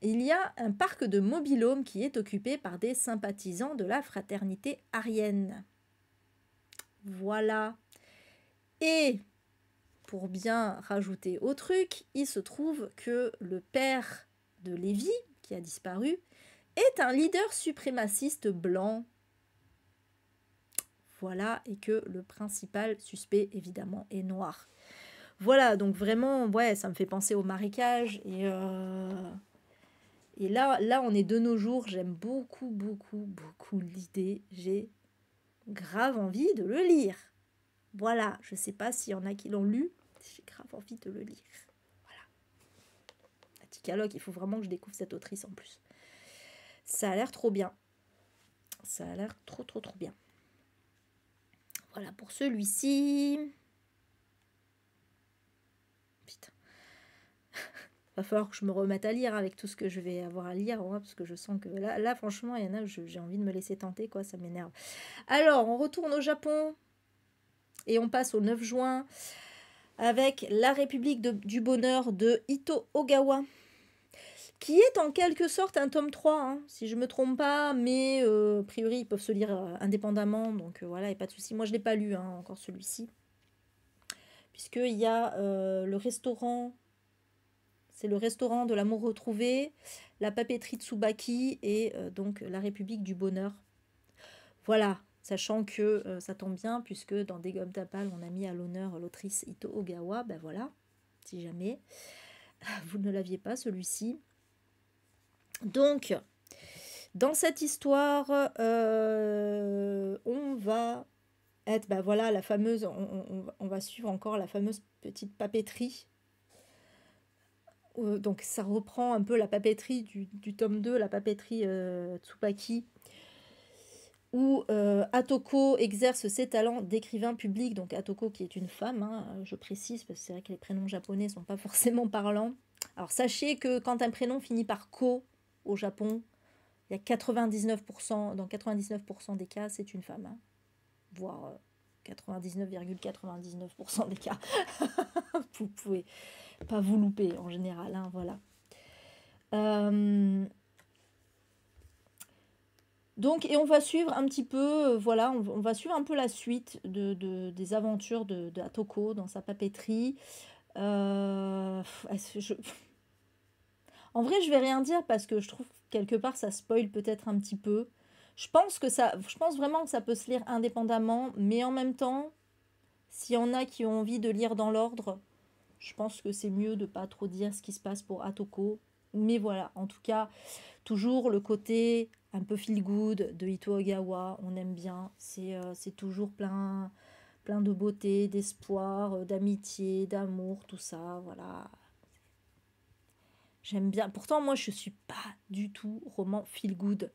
Speaker 1: il y a un parc de mobilhomes qui est occupé par des sympathisants de la fraternité arienne. Voilà. Et pour bien rajouter au truc, il se trouve que le père de Lévi, qui a disparu, est un leader suprémaciste blanc. Voilà, et que le principal suspect, évidemment, est noir. Voilà, donc vraiment, ouais, ça me fait penser au marécage. Et, euh, et là, là, on est de nos jours. J'aime beaucoup, beaucoup, beaucoup l'idée. J'ai grave envie de le lire. Voilà, je ne sais pas s'il y en a qui l'ont lu j'ai grave envie de le lire. Voilà. La il faut vraiment que je découvre cette autrice en plus. Ça a l'air trop bien. Ça a l'air trop, trop, trop bien. Voilà pour celui-ci. Putain. [LAUGHS] Va falloir que je me remette à lire avec tout ce que je vais avoir à lire, parce que je sens que là, là franchement, il y en a, j'ai envie de me laisser tenter, quoi, ça m'énerve. Alors, on retourne au Japon et on passe au 9 juin avec La République du Bonheur de Ito Ogawa, qui est en quelque sorte un tome 3, hein, si je ne me trompe pas, mais euh, a priori ils peuvent se lire euh, indépendamment, donc il euh, voilà, a pas de souci. Moi je ne l'ai pas lu hein, encore celui-ci, puisqu'il y a le restaurant, c'est le restaurant de l'amour retrouvé, la papeterie Tsubaki et donc La République du Bonheur. Voilà, sachant que euh, ça tombe bien puisque dans Des Gommes Tapal, on a mis à l'honneur l'autrice Ito Ogawa, ben voilà, si jamais [LAUGHS] vous ne l'aviez pas celui-ci. Donc, dans cette histoire, euh, on va être, ben voilà, la fameuse, on, va suivre encore la fameuse petite papeterie. Euh, donc ça reprend un peu la papeterie du, du tome 2, la papeterie Tsupaki, où euh, Atoko exerce ses talents d'écrivain public, donc Atoko qui est une femme, hein, je précise, parce que c'est vrai que les prénoms japonais ne sont pas [LAUGHS] forcément parlants. Alors sachez que quand un prénom finit par Ko au Japon, il y a 99%, dans 99% des cas, c'est une femme, hein. voire 99,99% euh, des cas. [LAUGHS] vous pouvez pas vous louper en général, hein, voilà. Euh, donc, et on va suivre un petit peu, euh, voilà, on, va suivre un peu la suite de, des aventures de, Atoko dans sa papeterie. Euh, [LAUGHS] en vrai, je vais rien dire parce que je trouve quelque part ça spoil peut-être un petit peu. Je pense que ça, je pense vraiment que ça peut se lire indépendamment, mais en même temps, s'il y en a qui ont envie de lire dans l'ordre, je pense que c'est mieux de pas trop dire ce qui se passe pour Atoko. Mais voilà, en tout cas, toujours le côté un peu feel good de Ito Ogawa, on aime bien. C'est euh, toujours plein, plein de beauté, d'espoir, euh, d'amitié, d'amour, tout ça, voilà. J'aime bien. Pourtant, moi, je suis pas du tout roman feel good.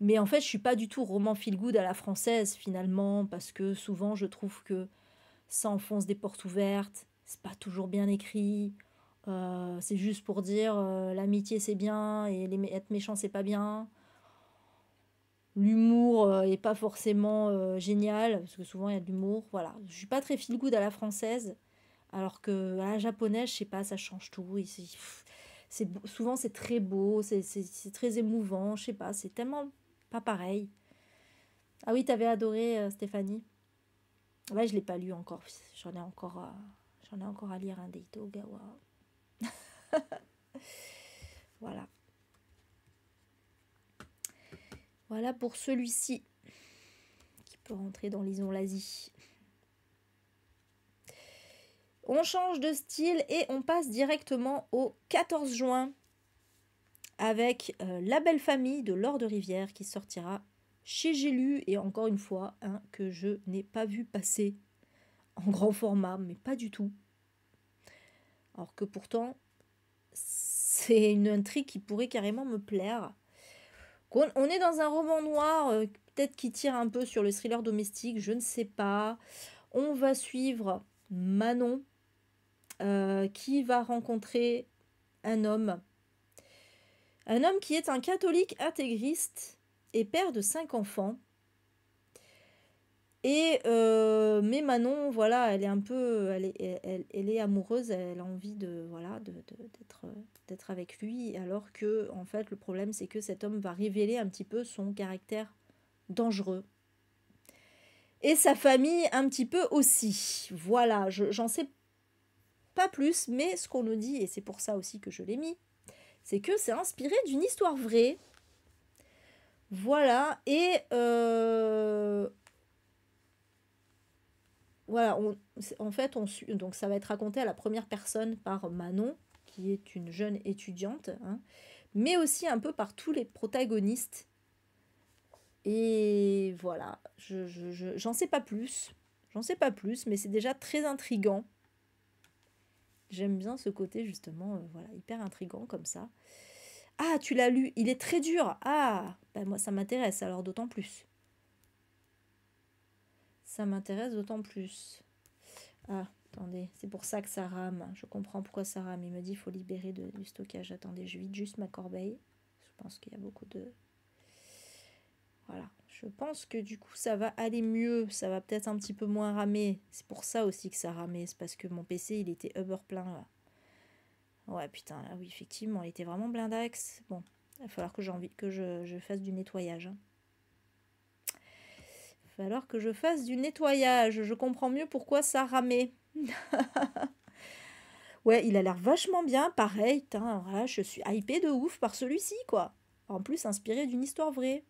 Speaker 1: Mais en fait, je ne suis pas du tout roman feel good à la française finalement, parce que souvent, je trouve que ça enfonce des portes ouvertes. C'est pas toujours bien écrit. Euh, c'est juste pour dire l'amitié c'est bien et les, être méchant c'est pas bien l'humour n'est euh, pas forcément euh, génial, parce que souvent il y a de l'humour. Voilà, je suis pas très feel good à la française, alors que la japonaise, je sais pas, ça change tout. c'est, souvent c'est très beau, c'est, très émouvant, je sais pas, c'est tellement pas pareil. Ah oui, t'avais adoré euh, Stéphanie. Ah ouais, je l'ai pas lu encore, j'en ai encore, à, j'en ai encore à lire un hein, Gawa. [LAUGHS] voilà. Voilà pour celui-ci qui peut rentrer dans l'Asie. On change de style et on passe directement au 14 juin avec euh, La Belle Famille de Laure de Rivière qui sortira chez Gélu et encore une fois que je n'ai pas vu passer en grand format, mais pas du tout. Alors que pourtant, c'est une intrigue qui pourrait carrément me plaire on, est dans un roman noir, euh, peut-être qui tire un peu sur le thriller domestique, je ne sais pas. On va suivre Manon, euh, qui va rencontrer un homme. Un homme qui est un catholique intégriste et père de cinq enfants. Euh, mais Manon, voilà, elle est un peu, elle est, elle, est amoureuse, elle a envie de, voilà, d'être, avec lui, alors que en fait le problème c'est que cet homme va révéler un petit peu son caractère dangereux et sa famille un petit peu aussi. Voilà, j'en sais pas plus, mais ce qu'on nous dit et c'est pour ça aussi que je l'ai mis, c'est que c'est inspiré d'une histoire vraie. Voilà, et euh, voilà, on, en fait, on, donc ça va être raconté à la première personne par Manon, qui est une jeune étudiante, hein, mais aussi un peu par tous les protagonistes. Et voilà, je, j'en sais pas plus. J'en sais pas plus, mais c'est déjà très intrigant. J'aime bien ce côté justement, euh, voilà, hyper intrigant comme ça. Ah, tu l'as lu, il est très dur. Ah, ben moi ça m'intéresse alors d'autant plus ça m'intéresse d'autant plus. Ah, attendez, c'est pour ça que ça rame. Je comprends pourquoi ça rame. Il me dit qu'il faut libérer du stockage. Attendez, je vide juste ma corbeille. Je pense qu'il y a beaucoup de... Voilà, je pense que du coup ça va aller mieux, ça va peut-être un petit peu moins ramer. C'est pour ça aussi que ça ramait, c'est parce que mon PC il était uber plein là. Ouais putain, oui effectivement, il était vraiment blindax. Bon, il va falloir que, envie, que je, fasse du nettoyage. Hein alors falloir que je fasse du nettoyage. Je comprends mieux pourquoi ça ramait. [LAUGHS] ouais, il a l'air vachement bien. Pareil, je suis hypée de ouf par celui-ci, quoi. En plus, inspiré d'une histoire vraie.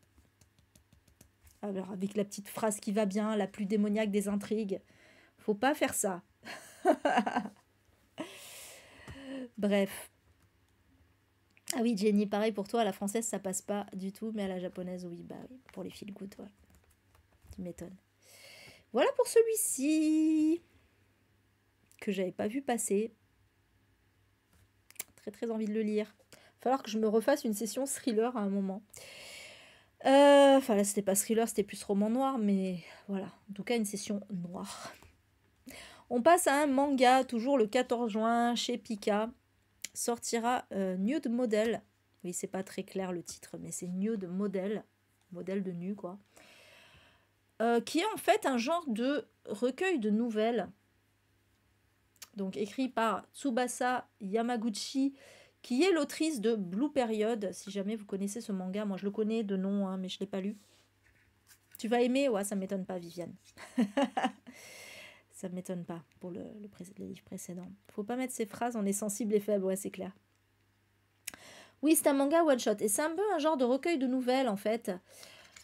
Speaker 1: Alors, avec la petite phrase qui va bien, la plus démoniaque des intrigues. Faut pas faire ça. [LAUGHS] Bref. Ah oui, Jenny, pareil pour toi, à la française ça passe pas du tout, mais à la japonaise, oui, bah oui, pour les feel good, ouais m'étonne Voilà pour celui-ci que j'avais pas vu passer. Très très envie de le lire. Falloir que je me refasse une session thriller à un moment. Euh, enfin là c'était pas thriller, c'était plus roman noir, mais voilà. En tout cas une session noire. On passe à un manga, toujours le 14 juin, chez Pika. Sortira euh, Nude Model. Oui, c'est pas très clair le titre, mais c'est Nude Model. Modèle de nu, quoi. Euh, qui est en fait un genre de recueil de nouvelles, donc écrit par Tsubasa Yamaguchi, qui est l'autrice de Blue Period. Si jamais vous connaissez ce manga, moi je le connais de nom, hein, mais je ne l'ai pas lu. Tu vas aimer Ouais, ça m'étonne pas, Viviane. [LAUGHS] ça ne m'étonne pas pour le, le, Il livre précédent. Faut pas mettre ces phrases, on est sensible et faible, ouais, c'est clair. Oui, c'est un manga one-shot, et c'est un peu un genre de recueil de nouvelles, en fait.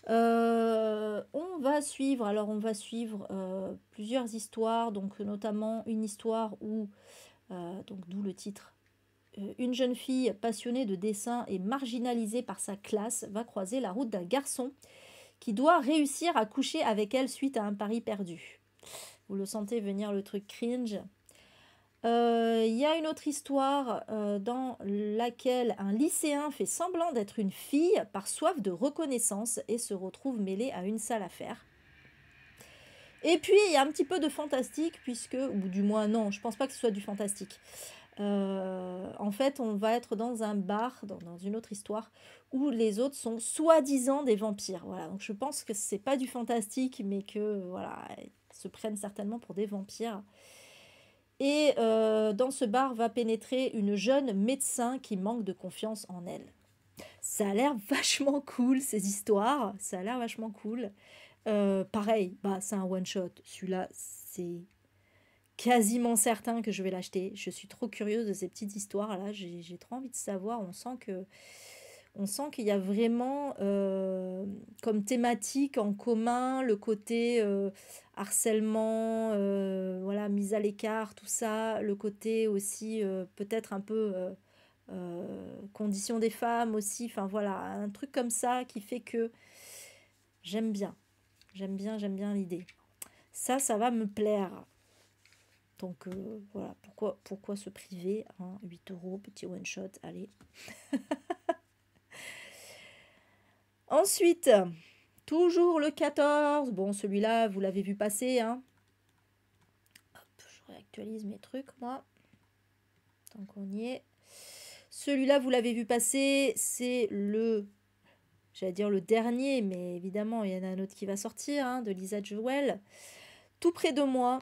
Speaker 1: Euh, on va suivre, alors on va suivre euh, plusieurs histoires, donc notamment une histoire où, euh, donc d'où le titre, une jeune fille passionnée de dessin et marginalisée par sa classe va croiser la route d'un garçon qui doit réussir à coucher avec elle suite à un pari perdu. Vous le sentez venir le truc cringe il euh, y a une autre histoire euh, dans laquelle un lycéen fait semblant d'être une fille par soif de reconnaissance et se retrouve mêlé à une sale affaire. Et puis il y a un petit peu de fantastique, puisque, ou du moins non, je pense pas que ce soit du fantastique. Euh, en fait, on va être dans un bar, dans, une autre histoire, où les autres sont soi-disant des vampires. Voilà, donc je pense que c'est pas du fantastique, mais que voilà, se prennent certainement pour des vampires. Et euh, dans ce bar va pénétrer une jeune médecin qui manque de confiance en elle. Ça a l'air [LAUGHS] vachement cool, ces histoires. Ça a l'air vachement cool. Euh, pareil, bah, c'est un one-shot. Celui-là, c'est quasiment certain que je vais l'acheter. Je suis trop curieuse de ces petites histoires-là. J'ai trop envie de savoir. On sent que on sent qu'il y a vraiment euh, comme thématique en commun le côté euh, harcèlement, euh, voilà, mise à l'écart, tout ça, le côté aussi peut-être un peu condition des femmes aussi, enfin voilà, un truc comme ça qui fait que j'aime bien, j'aime bien, j'aime bien l'idée. Ça, ça va me plaire. Donc voilà, pourquoi, pourquoi se priver 8 hein? euros, petit one shot, allez [LAUGHS] Ensuite, toujours le 14. Bon, celui-là, vous l'avez vu passer. Hein. Hop, je réactualise mes trucs, moi. Tant qu'on y est. Celui-là, vous l'avez vu passer. C'est le j'allais dire le dernier, mais évidemment, il y en a un autre qui va sortir, hein, de Lisa Jewell, Tout près de moi,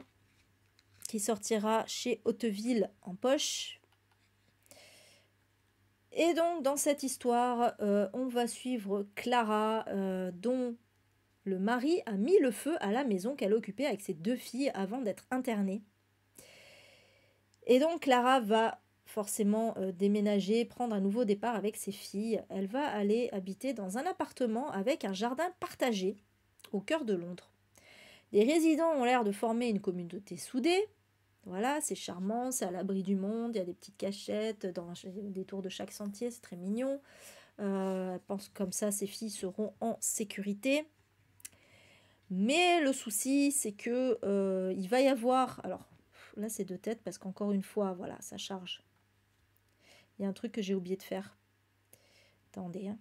Speaker 1: qui sortira chez Hauteville en poche. Et donc dans cette histoire, euh, on va suivre Clara, euh, dont le mari a mis le feu à la maison qu'elle occupait avec ses deux filles avant d'être internée. Et donc Clara va forcément euh, déménager, prendre un nouveau départ avec ses filles. Elle va aller habiter dans un appartement avec un jardin partagé au cœur de Londres. Les résidents ont l'air de former une communauté soudée, voilà, c'est charmant, c'est à l'abri du monde, il y a des petites cachettes dans des tours de chaque sentier, c'est très mignon. Euh, pense comme ça, ces filles seront en sécurité. Mais le souci, c'est que euh, il va y avoir. Alors là, c'est deux têtes parce qu'encore une fois, voilà, ça charge. Il y a un truc que j'ai oublié de faire. Attendez. Hein.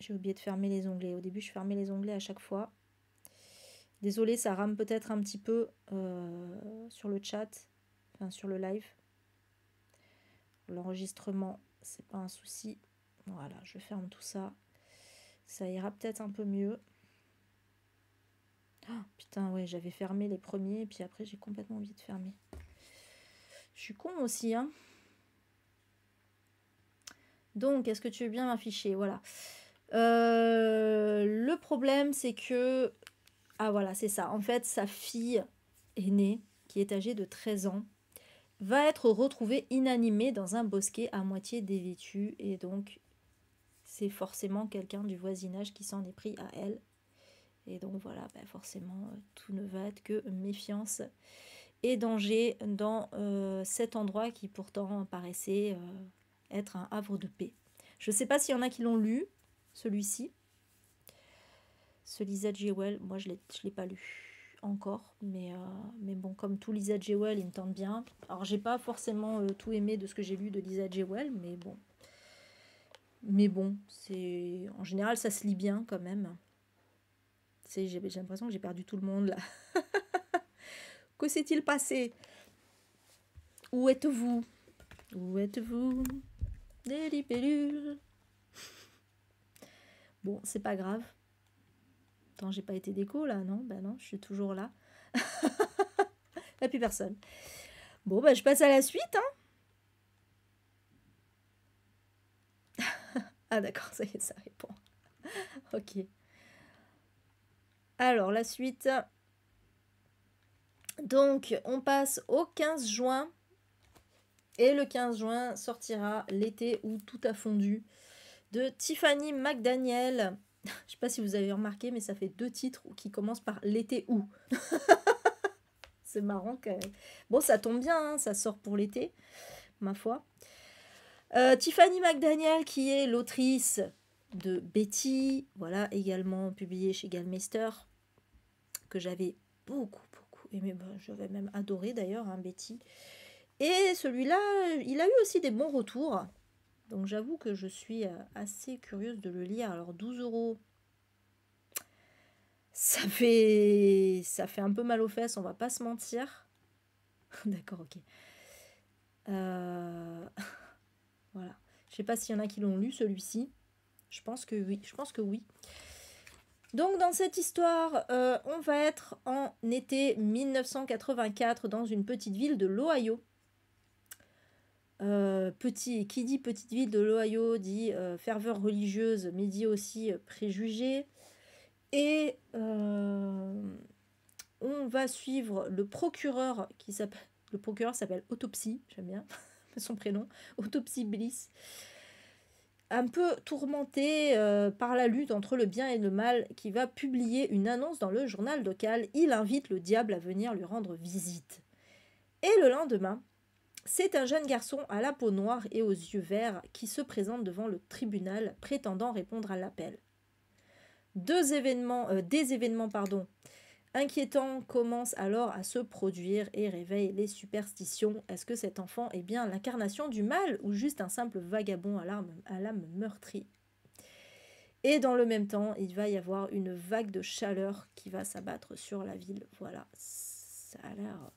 Speaker 1: J'ai oublié de fermer les onglets. Au début, je fermais les onglets à chaque fois. Désolé, ça rame peut-être un petit peu euh, sur le chat, enfin sur le live. L'enregistrement, c'est pas un souci. Voilà, je ferme tout ça. Ça ira peut-être un peu mieux. Ah putain, ouais, j'avais fermé les premiers et puis après j'ai complètement envie de fermer. Je suis con aussi, hein. Donc, est-ce que tu veux bien m'afficher Voilà. Euh, le problème, c'est que ah voilà, c'est ça. En fait, sa fille aînée, qui est âgée de 13 ans, va être retrouvée inanimée dans un bosquet à moitié dévêtue et donc c'est forcément quelqu'un du voisinage qui s'en est pris à elle. Et donc voilà, bah, forcément, euh, tout ne va être que méfiance et danger dans euh, cet endroit qui pourtant paraissait euh, être un havre de paix. Je ne sais pas s'il y en a qui l'ont lu, celui-ci. Ce Lisa Jewell, moi je ne l'ai pas lu encore, mais, euh, mais bon, comme tout Lisa Jewell, il me tente bien. Alors j'ai pas forcément euh, tout aimé de ce que j'ai lu de Lisa Jewell, mais bon. Mais bon, c'est en général ça se lit bien quand même. J'ai l'impression que j'ai perdu tout le monde là. [LAUGHS] que s'est-il passé Où êtes-vous Où êtes-vous les Bon, c'est pas grave. Attends, j'ai pas été déco là, non Ben non, je suis toujours là. Il [LAUGHS] a plus personne. Bon, ben je passe à la suite. Hein. [LAUGHS] ah d'accord, ça y est, ça répond. [LAUGHS] ok. Alors, la suite. Donc, on passe au 15 juin. Et le 15 juin sortira l'été où tout a fondu de Tiffany McDaniel. Je sais pas si vous avez remarqué, mais ça fait deux titres qui commencent par l'été où. [LAUGHS] c'est marrant que. Bon, ça tombe bien, hein, ça sort pour l'été, ma foi. Euh, Tiffany McDaniel, qui est l'autrice de Betty, voilà, également publiée chez Galmeister, que j'avais beaucoup, beaucoup aimé. Bah, j'avais même adoré d'ailleurs, hein, Betty. Et celui-là, il a eu aussi des bons retours. Donc j'avoue que je suis euh, assez curieuse de le lire. Alors 12 euros, ça fait, ça fait un peu mal aux fesses, on va pas se mentir. [LAUGHS] D'accord, ok. Euh, [LAUGHS] voilà. Je sais pas s'il y en a qui l'ont lu celui-ci. Je pense que oui. Je pense que oui. Donc dans cette histoire, euh, on va être en été 1984 dans une petite ville de l'Ohio. Euh, petit, qui dit petite ville de l'Ohio dit euh, ferveur religieuse, mais dit aussi euh, préjugé Et on va suivre le procureur qui s'appelle. Le procureur s'appelle Autopsie, j'aime bien [LAUGHS] son prénom, Autopsie Bliss. Un peu tourmenté par la lutte entre le bien et le mal, qui va publier une annonce dans le journal local. Il invite le diable à venir lui rendre visite. Et le lendemain, c'est un jeune garçon à la peau noire et aux yeux verts qui se présente devant le tribunal prétendant répondre à l'appel. Deux événements, euh, des événements pardon, inquiétants commencent alors à se produire et réveillent les superstitions. Est-ce que cet enfant est bien l'incarnation du mal ou juste un simple vagabond à l'âme, à l'âme meurtrie et dans le même temps, il va y avoir une vague de chaleur qui va s'abattre sur la ville. Voilà, ça a l'air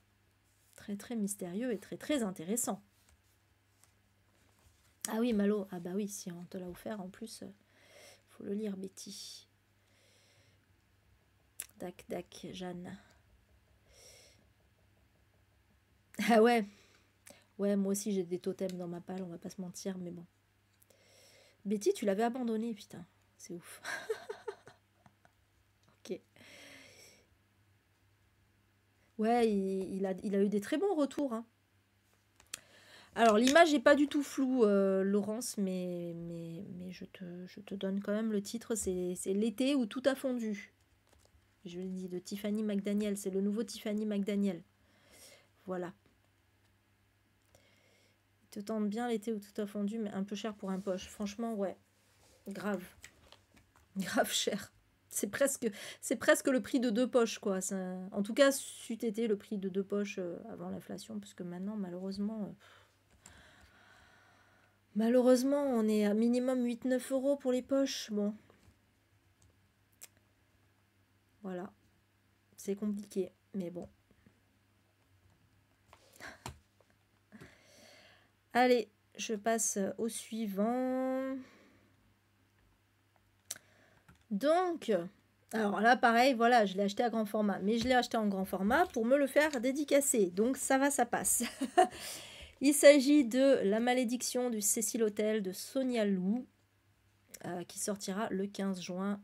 Speaker 1: très très mystérieux et très très intéressant. Ah oui, Malo, ah bah oui, si on te l'a offert en plus, euh, faut le lire, Betty. Dac, dac, Jeanne. Ah ouais, ouais, moi aussi j'ai des totems dans ma palle, on va pas se mentir, mais bon. Betty, tu l'avais abandonné, putain, c'est ouf. [LAUGHS] Ouais, il, a, eu des très bons retours. Hein. Alors, l'image n'est pas du tout floue, euh, Laurence, mais, mais, mais je, te, je, te, donne quand même le titre. C'est L'été où tout a fondu. Je le dis, de Tiffany McDaniel. C'est le nouveau Tiffany McDaniel. Voilà. Il te tente bien l'été où tout a fondu, mais un peu cher pour un poche. Franchement, ouais. Grave. [LAUGHS] Grave cher c'est presque, c'est presque le prix de deux poches, quoi. Ça, en tout cas, c'eût été le prix de deux poches euh, avant l'inflation, parce que maintenant, malheureusement, euh, malheureusement, on est à minimum 8-9 euros pour les poches. Bon, voilà, c'est compliqué, mais bon. [LAUGHS] Allez, je passe au suivant. Donc, alors là, pareil, voilà, je l'ai acheté à grand format, mais je l'ai acheté en grand format pour me le faire dédicacer. Donc, ça va, ça passe. [LAUGHS] Il s'agit de La malédiction du Cécile Hôtel de Sonia Lou, euh, qui sortira le 15 juin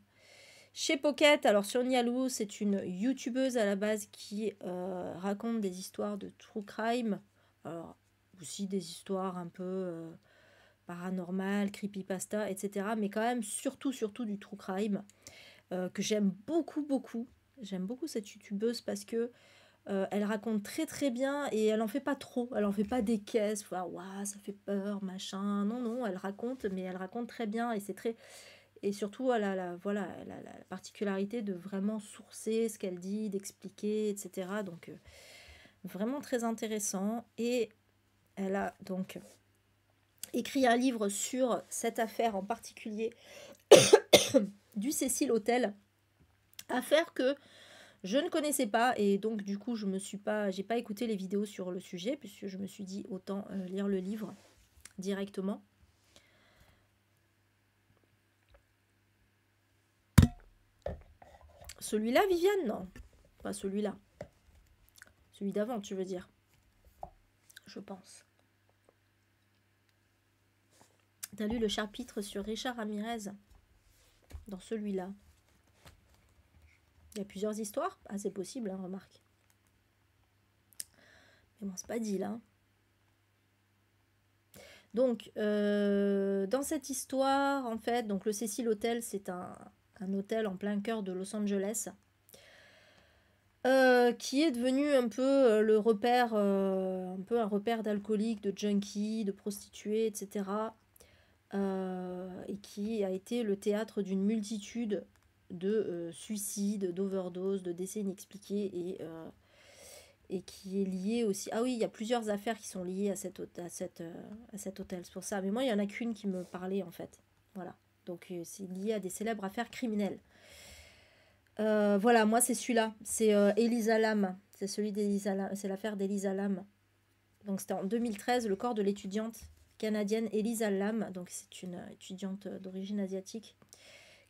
Speaker 1: chez Pocket. Alors, Sonia Lou, c'est une youtubeuse à la base qui euh, raconte des histoires de true crime. Alors, aussi des histoires un peu. Euh, paranormal, creepypasta, etc. Mais quand même, surtout, surtout du true crime, euh, que j'aime beaucoup, beaucoup. J'aime beaucoup cette youtubeuse parce que euh, elle raconte très, très bien et elle en fait pas trop. Elle en fait pas des caisses, ça fait peur, machin. Non, non, elle raconte, mais elle raconte très bien et c'est très. Et surtout, elle a la, voilà, la particularité de vraiment sourcer ce qu'elle dit, d'expliquer, etc. Donc, euh, vraiment très intéressant. Et elle a donc écrit un livre sur cette affaire en particulier [COUGHS] du Cécile Hôtel, affaire que je ne connaissais pas et donc du coup je me suis pas j'ai pas écouté les vidéos sur le sujet puisque je me suis dit autant euh, lire le livre directement. Celui-là, Viviane, non. Pas celui-là. Celui d'avant, tu veux dire. Je pense t'as lu le chapitre sur Richard Ramirez dans celui-là. Il y a plusieurs histoires. Ah, c'est possible, hein, remarque. Mais bon, c'est pas dit là. Donc, euh, dans cette histoire, en fait, donc le Cecil Hotel, c'est un, hôtel en plein cœur de Los Angeles. Euh, qui est devenu un peu euh, le repère, un peu un repère d'alcooliques, de junkie de prostituées, etc. Euh, et qui a été le théâtre d'une multitude de euh, suicides, d'overdoses, de décès inexpliqués et, euh, et qui est lié aussi. Ah oui, il y a plusieurs affaires qui sont liées à, cette, à, cette, à cet hôtel, c'est pour ça. Mais moi, il y en a qu'une qui me parlait en fait. Voilà. Donc c'est lié à des célèbres affaires criminelles. voilà, moi c'est celui-là, c'est Elisa Lam, c'est celui d'Elisa c'est l'affaire d'Elisa Lam. Donc c'était en 2013, le corps de l'étudiante canadienne Elisa Lam, donc c'est une euh, étudiante euh, d'origine asiatique,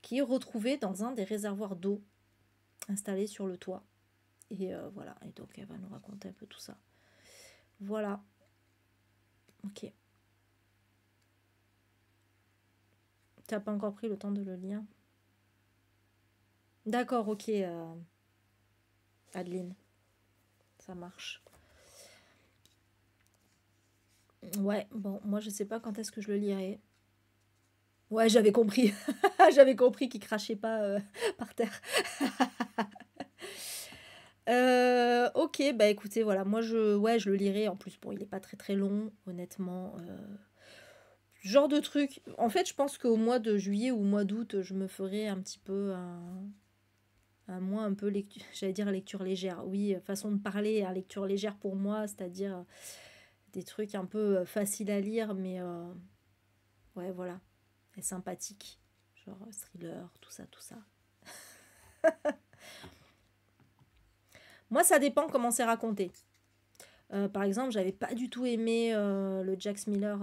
Speaker 1: qui est retrouvée dans un des réservoirs d'eau installés sur le toit. Et euh, voilà, et donc elle va nous raconter un peu tout ça. Voilà. Ok. tu T'as pas encore pris le temps de le lire D'accord, ok, Adeline. Ça marche. Ouais, bon, moi je sais pas quand est-ce que je le lirai. Ouais, j'avais compris. [LAUGHS] j'avais compris qu'il crachait pas euh, [LAUGHS] par terre. [LAUGHS] Euh, ok, bah écoutez, voilà, moi je, ouais, je le lirai. En plus, bon, il n'est pas très très long, honnêtement. Euh, genre de truc. En fait, je pense qu'au mois de juillet ou au mois d'août, je me ferai un petit peu un, un mois un peu lecture, j'allais dire lecture légère. Oui, façon de parler à hein, lecture légère pour moi, c'est-à-dire des trucs un peu euh, faciles à lire, mais euh, ouais, voilà, et sympathique, genre euh, thriller, tout ça, tout ça. [LAUGHS] Moi, ça dépend comment c'est raconté. par exemple, j'avais pas du tout aimé le Jack Miller,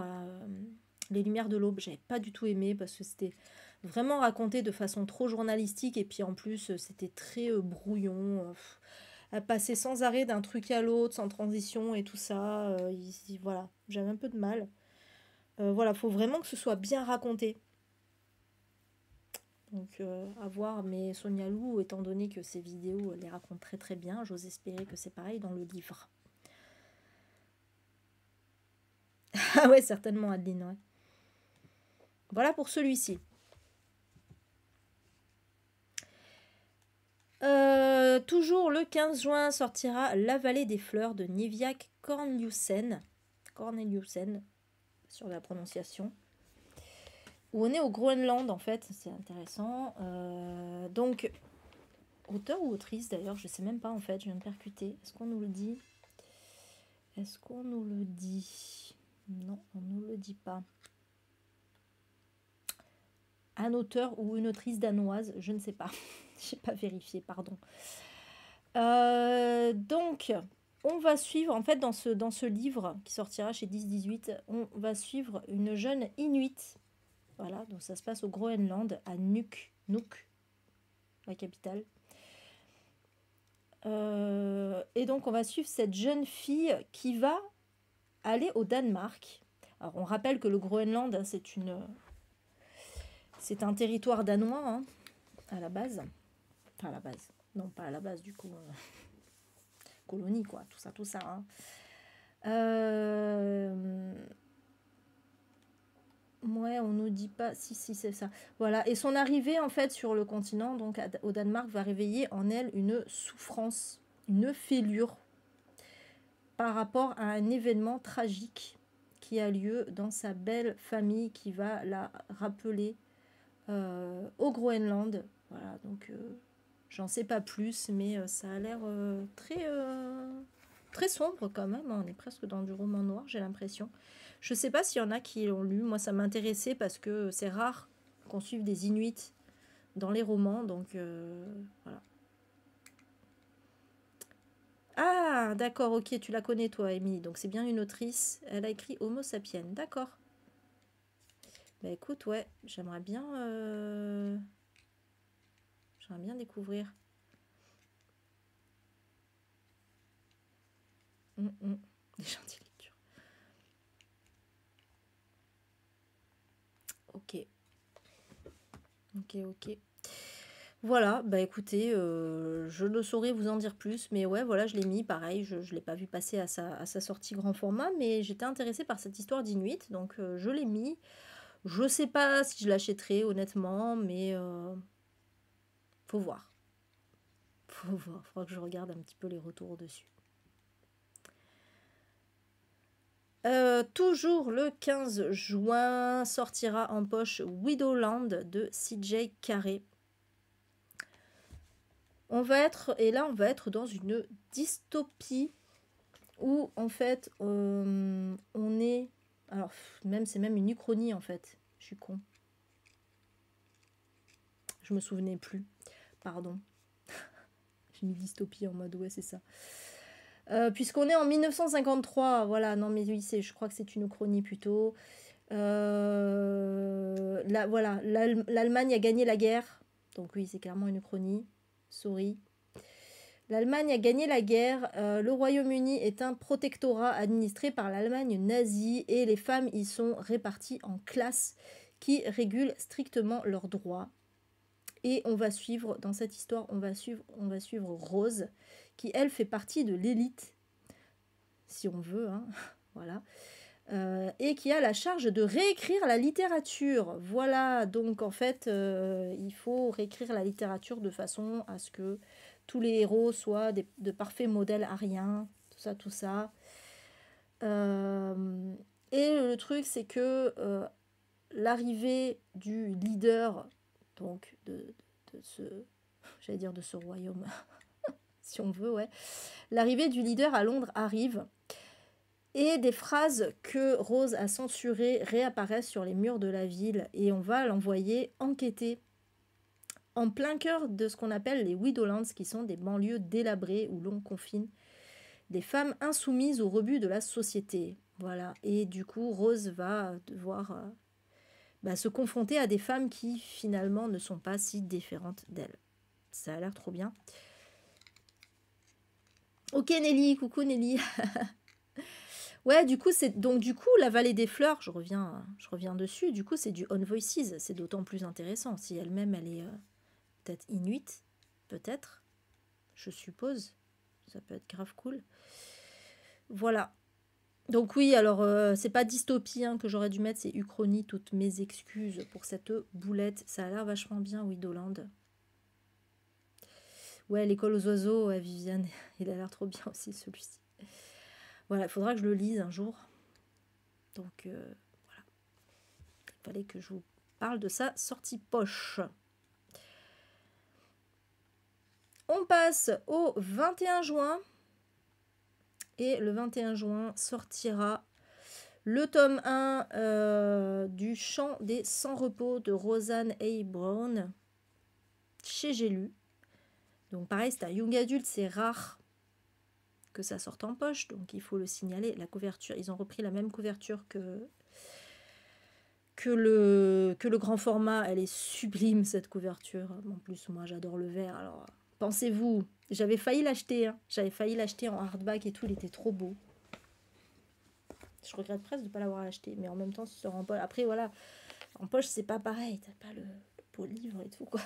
Speaker 1: Les Lumières de l'Aube, j'avais pas du tout aimé parce que c'était vraiment raconté de façon trop journalistique et puis en plus, c'était très brouillon passer sans arrêt d'un truc à l'autre, sans transition et tout ça. Euh, voilà, j'avais un peu de mal. Voilà, euh, voilà, faut vraiment que ce soit bien raconté. Donc euh, à voir, mais Sonia Lou, étant donné que ses vidéos les racontent très très bien, j'ose espérer que c'est pareil dans le livre. [LAUGHS] ah ouais, certainement Adeline, ouais. Voilà pour celui-ci. Euh, toujours le 15 juin sortira La Vallée des Fleurs de Niviak Corneliusen Corneliusen, sur la prononciation. Où on est au Groenland en fait, c'est intéressant. Euh, donc, auteur ou autrice d'ailleurs, je sais même pas en fait, je viens de percuter. Est-ce qu'on nous le dit Est-ce qu'on nous le dit Non, on nous le dit pas un auteur ou une autrice danoise, je ne sais pas. [LAUGHS] Je n'ai pas vérifié, pardon. Euh, donc, on va suivre, en fait, dans ce, dans ce livre qui sortira chez 1018 18 on va suivre une jeune Inuit. Voilà, donc ça se passe au Groenland, à Nuuk, Nuuk la capitale. Euh, et donc, on va suivre cette jeune fille qui va aller au Danemark. Alors, on rappelle que le Groenland, hein, c'est une, c'est un territoire danois, hein, à la base. Enfin, à la base. Non, pas à la base, du coup. Euh, [LAUGHS] colonie, quoi. Tout ça, tout ça. Hein. Euh, ouais, on nous dit pas. Si, si, c'est ça. Voilà. Et son arrivée, en fait, sur le continent, donc au Danemark, va réveiller en elle une souffrance, une fêlure par rapport à un événement tragique qui a lieu dans sa belle famille qui va la rappeler euh, au Groenland. Voilà, donc euh, j'en sais pas plus, mais euh, ça a l'air très, très sombre quand même. Hein. On est presque dans du roman noir, j'ai l'impression. Je sais pas s'il y en a qui l'ont lu. Moi, ça m'intéressait parce que c'est rare qu'on suive des Inuits dans les romans, donc voilà. Ah, d'accord, ok, tu la connais toi, Émilie. Donc c'est bien une autrice. Elle a écrit Homo sapiens, d'accord. Bah écoute, ouais, j'aimerais bien... Euh, j'aimerais bien découvrir. Hum, hum. [LAUGHS] Des gentilles lectures. Ok. Ok, ok. Voilà, bah écoutez, euh, je ne saurais vous en dire plus, mais ouais, voilà, je l'ai mis, pareil, je ne l'ai pas vu passer à sa, à sa, sortie grand format, mais j'étais intéressée par cette histoire d'Inuit, donc euh, je l'ai mis. Je sais pas si je l'achèterai honnêtement, mais euh, faut voir. Faut voir, faudra que je regarde un petit peu les retours dessus. Euh, toujours le 15 juin sortira en poche Widowland de CJ Carré. On va être, et là on va être dans une dystopie où en fait euh, on est alors, même, c'est même une uchronie en fait. Je suis con. Je me souvenais plus. Pardon. [LAUGHS] J'ai une dystopie en mode ouais, c'est ça. Euh, puisqu'on est en 1953, voilà, non mais oui, je crois que c'est une uchronie plutôt. Euh, voilà, l'Allemagne a gagné la guerre, donc oui, c'est clairement une uchronie. souris. L'Allemagne a gagné la guerre, euh, le Royaume-Uni est un protectorat administré par l'Allemagne nazie et les femmes y sont réparties en classes qui régulent strictement leurs droits. Et on va suivre, dans cette histoire, on va suivre, on va suivre Rose, qui elle fait partie de l'élite, si on veut, hein, [LAUGHS] voilà, euh, et qui a la charge de réécrire la littérature. Voilà, donc en fait, euh, il faut réécrire la littérature de façon à ce que tous les héros soient de parfaits modèles ariens, tout ça, tout ça. Euh, et le truc, c'est que euh, l'arrivée du leader, donc de, de ce, [LAUGHS] j'allais dire de ce royaume, [LAUGHS] si on veut, ouais, l'arrivée du leader à Londres arrive. Et des phrases que Rose a censurées réapparaissent sur les murs de la ville et on va l'envoyer enquêter en plein cœur de ce qu'on appelle les Widowlands, qui sont des banlieues délabrées où l'on confine des femmes insoumises au rebut de la société. Voilà. Et du coup, Rose va devoir euh, bah, se confronter à des femmes qui finalement ne sont pas si différentes d'elle. Ça a l'air trop bien. Ok Nelly, coucou Nelly. [LAUGHS] ouais, du coup, c'est donc du coup la vallée des fleurs, je reviens, je reviens dessus, du coup c'est du on voices, c'est d'autant plus intéressant si elle-même elle est euh, peut-être inuit, peut-être, je suppose. Ça peut être grave cool. Voilà. Donc oui, alors euh, c'est pas dystopie hein, que j'aurais dû mettre, c'est Uchronie, toutes mes excuses pour cette boulette. Ça a l'air vachement bien, Widoland. Ouais, l'école aux oiseaux, Viviane, [LAUGHS] il a l'air trop bien aussi celui-ci. Voilà, il faudra que je le lise un jour. Donc euh, voilà. Il fallait que je vous parle de sa sortie poche. On passe au 21 juin. Et le 21 juin sortira le tome 1 euh, du Chant des Sans Repos de Rosanne A. Brown chez J'ai Donc pareil, c'est un young adult, c'est rare que ça sorte en poche, donc il faut le signaler. La couverture, ils ont repris la même couverture que, que, le, que le grand format. Elle est sublime cette couverture. En plus, moi j'adore le vert, alors Pensez-vous, j'avais failli l'acheter, hein. j'avais failli l'acheter en hardback et tout, il était trop beau. Je regrette presque de ne pas l'avoir acheté, mais en même temps, se en poche. Après, voilà, en poche, c'est pas pareil, t'as pas le, beau livre et tout, quoi.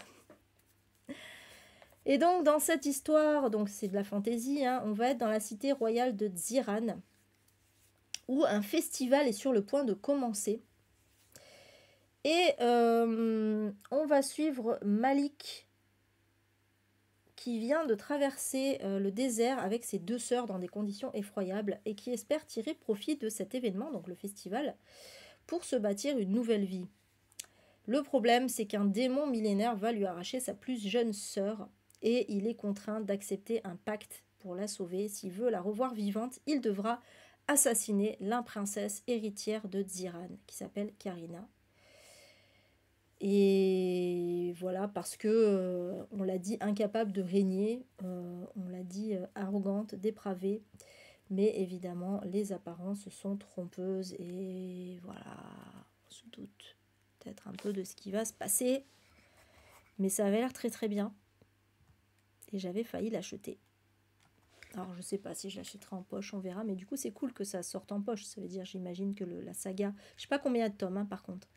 Speaker 1: Et donc, dans cette histoire, donc c'est de la fantaisie, hein, on va être dans la cité royale de Ziran, où un festival est sur le point de commencer. Et euh, on va suivre Malik qui vient de traverser euh, le désert avec ses deux sœurs dans des conditions effroyables et qui espère tirer profit de cet événement, donc le festival, pour se bâtir une nouvelle vie. Le problème, c'est qu'un démon millénaire va lui arracher sa plus jeune sœur et il est contraint d'accepter un pacte pour la sauver. S'il veut la revoir vivante, il devra assassiner la princesse héritière de Ziran, qui s'appelle Karina et voilà, parce que euh, on l'a dit incapable de régner, euh, on l'a dit euh, arrogante, dépravée, mais évidemment les apparences sont trompeuses et voilà, on se doute peut-être un peu de ce qui va se passer, mais ça avait l'air très très bien et j'avais failli l'acheter. Alors je ne sais pas si je l'achèterai en poche, on verra, mais du coup c'est cool que ça sorte en poche, ça veut dire j'imagine que le, la saga, je sais pas combien de tomes hein, par contre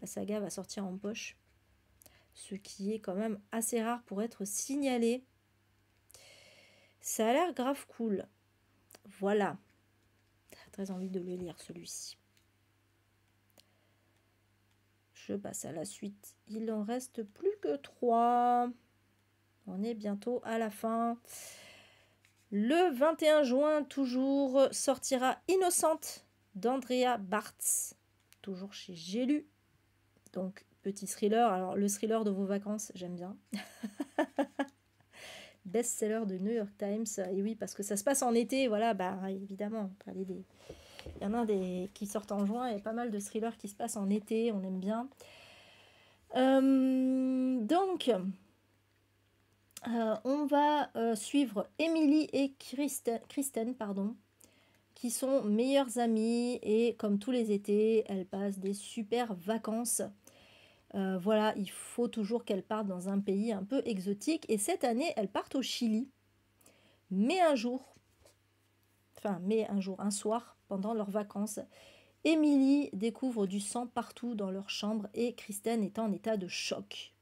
Speaker 1: la saga va sortir en poche, ce qui est quand même assez rare pour être signalé. Ça a l'air grave cool. Voilà. J'ai très envie de le lire celui-ci. Je passe à la suite. Il en reste plus que trois. On est bientôt à la fin. Le 21 juin, toujours, sortira Innocente d'Andrea Bartz, toujours chez J'ai donc, petit thriller. Alors, le thriller de vos vacances, j'aime bien. [LAUGHS] Best-seller de New York Times. Et oui, parce que ça se passe en été, voilà, bah évidemment. Il y en a des qui sortent en juin, et pas mal de thrillers qui se passent en été, on aime bien. Euh, donc, euh, on va euh, suivre Emily et Kristen, Kristen, pardon, qui sont meilleures amies et comme tous les étés, elles passent des super vacances euh, voilà, il faut toujours qu'elles partent dans un pays un peu exotique. Et cette année, elles partent au Chili. Mais un jour, enfin, mais un jour, un soir, pendant leurs vacances, Émilie découvre du sang partout dans leur chambre et Kristen est en état de choc.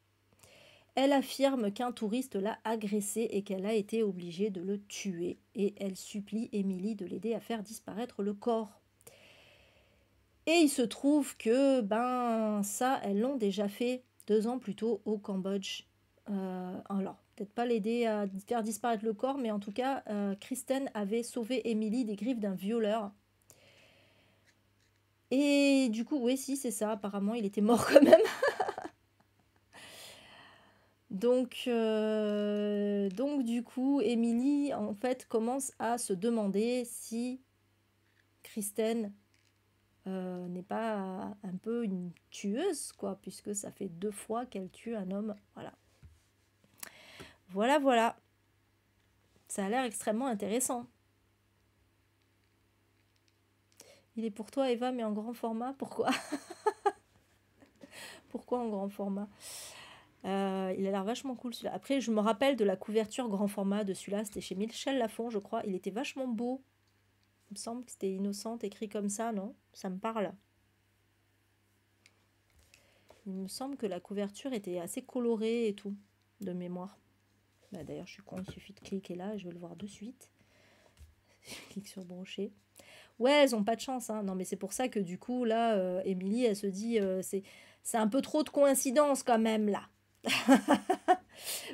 Speaker 1: Elle affirme qu'un touriste l'a agressée et qu'elle a été obligée de le tuer et elle supplie Émilie de l'aider à faire disparaître le corps. Et il se trouve que ben ça, elles l'ont déjà fait deux ans plus tôt au Cambodge. Euh, alors, peut-être pas l'aider à faire disparaître le corps, mais en tout cas, euh, Kristen avait sauvé Emily des griffes d'un violeur. Et du coup, oui, si, c'est ça. Apparemment, il était mort [LAUGHS] quand même. donc, euh, donc, du coup, Emily, en fait, commence à se demander si Kristen euh, n'est pas un peu une tueuse, quoi, puisque ça fait deux fois qu'elle tue un homme. Voilà. Voilà, voilà. Ça a l'air extrêmement intéressant. Il est pour toi, Eva, mais en grand format. Pourquoi [LAUGHS] Pourquoi en grand format euh, il a l'air vachement cool celui-là. Après, je me rappelle de la couverture grand format de celui-là. C'était chez Michel Lafon, je crois. Il était vachement beau. Il me semble que c'était innocente écrit comme ça, non Ça me parle. Il me semble que la couverture était assez colorée et tout, de mémoire. Bah, D'ailleurs, je suis con, il suffit de cliquer là, je vais le voir de suite. [LAUGHS] je clique sur brocher Ouais, elles n'ont pas de chance. Hein. Non, mais c'est pour ça que du coup, là, euh, Émilie, elle se dit, euh, c'est c'est un peu trop de coïncidence quand même, là. [LAUGHS]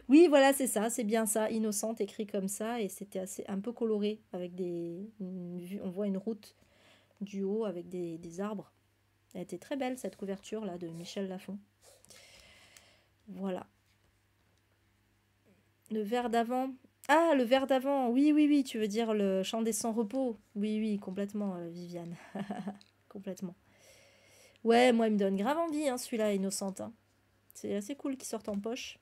Speaker 1: Oui, voilà, c'est ça, c'est bien ça. Innocente, écrit comme ça. Et c'était assez un peu coloré, avec des. on voit une route du haut avec des, arbres. Elle était très belle, cette couverture-là, de Michel Lafon. Voilà. Le verre d'avant. Ah, le verre d'avant. Oui, oui, oui, tu veux dire le chant des sans repos. Oui, oui, complètement, euh, Viviane. [LAUGHS] complètement. Ouais, moi, il me donne grave envie, hein, celui-là, Innocente. Hein. C'est assez cool qu'il sorte en poche.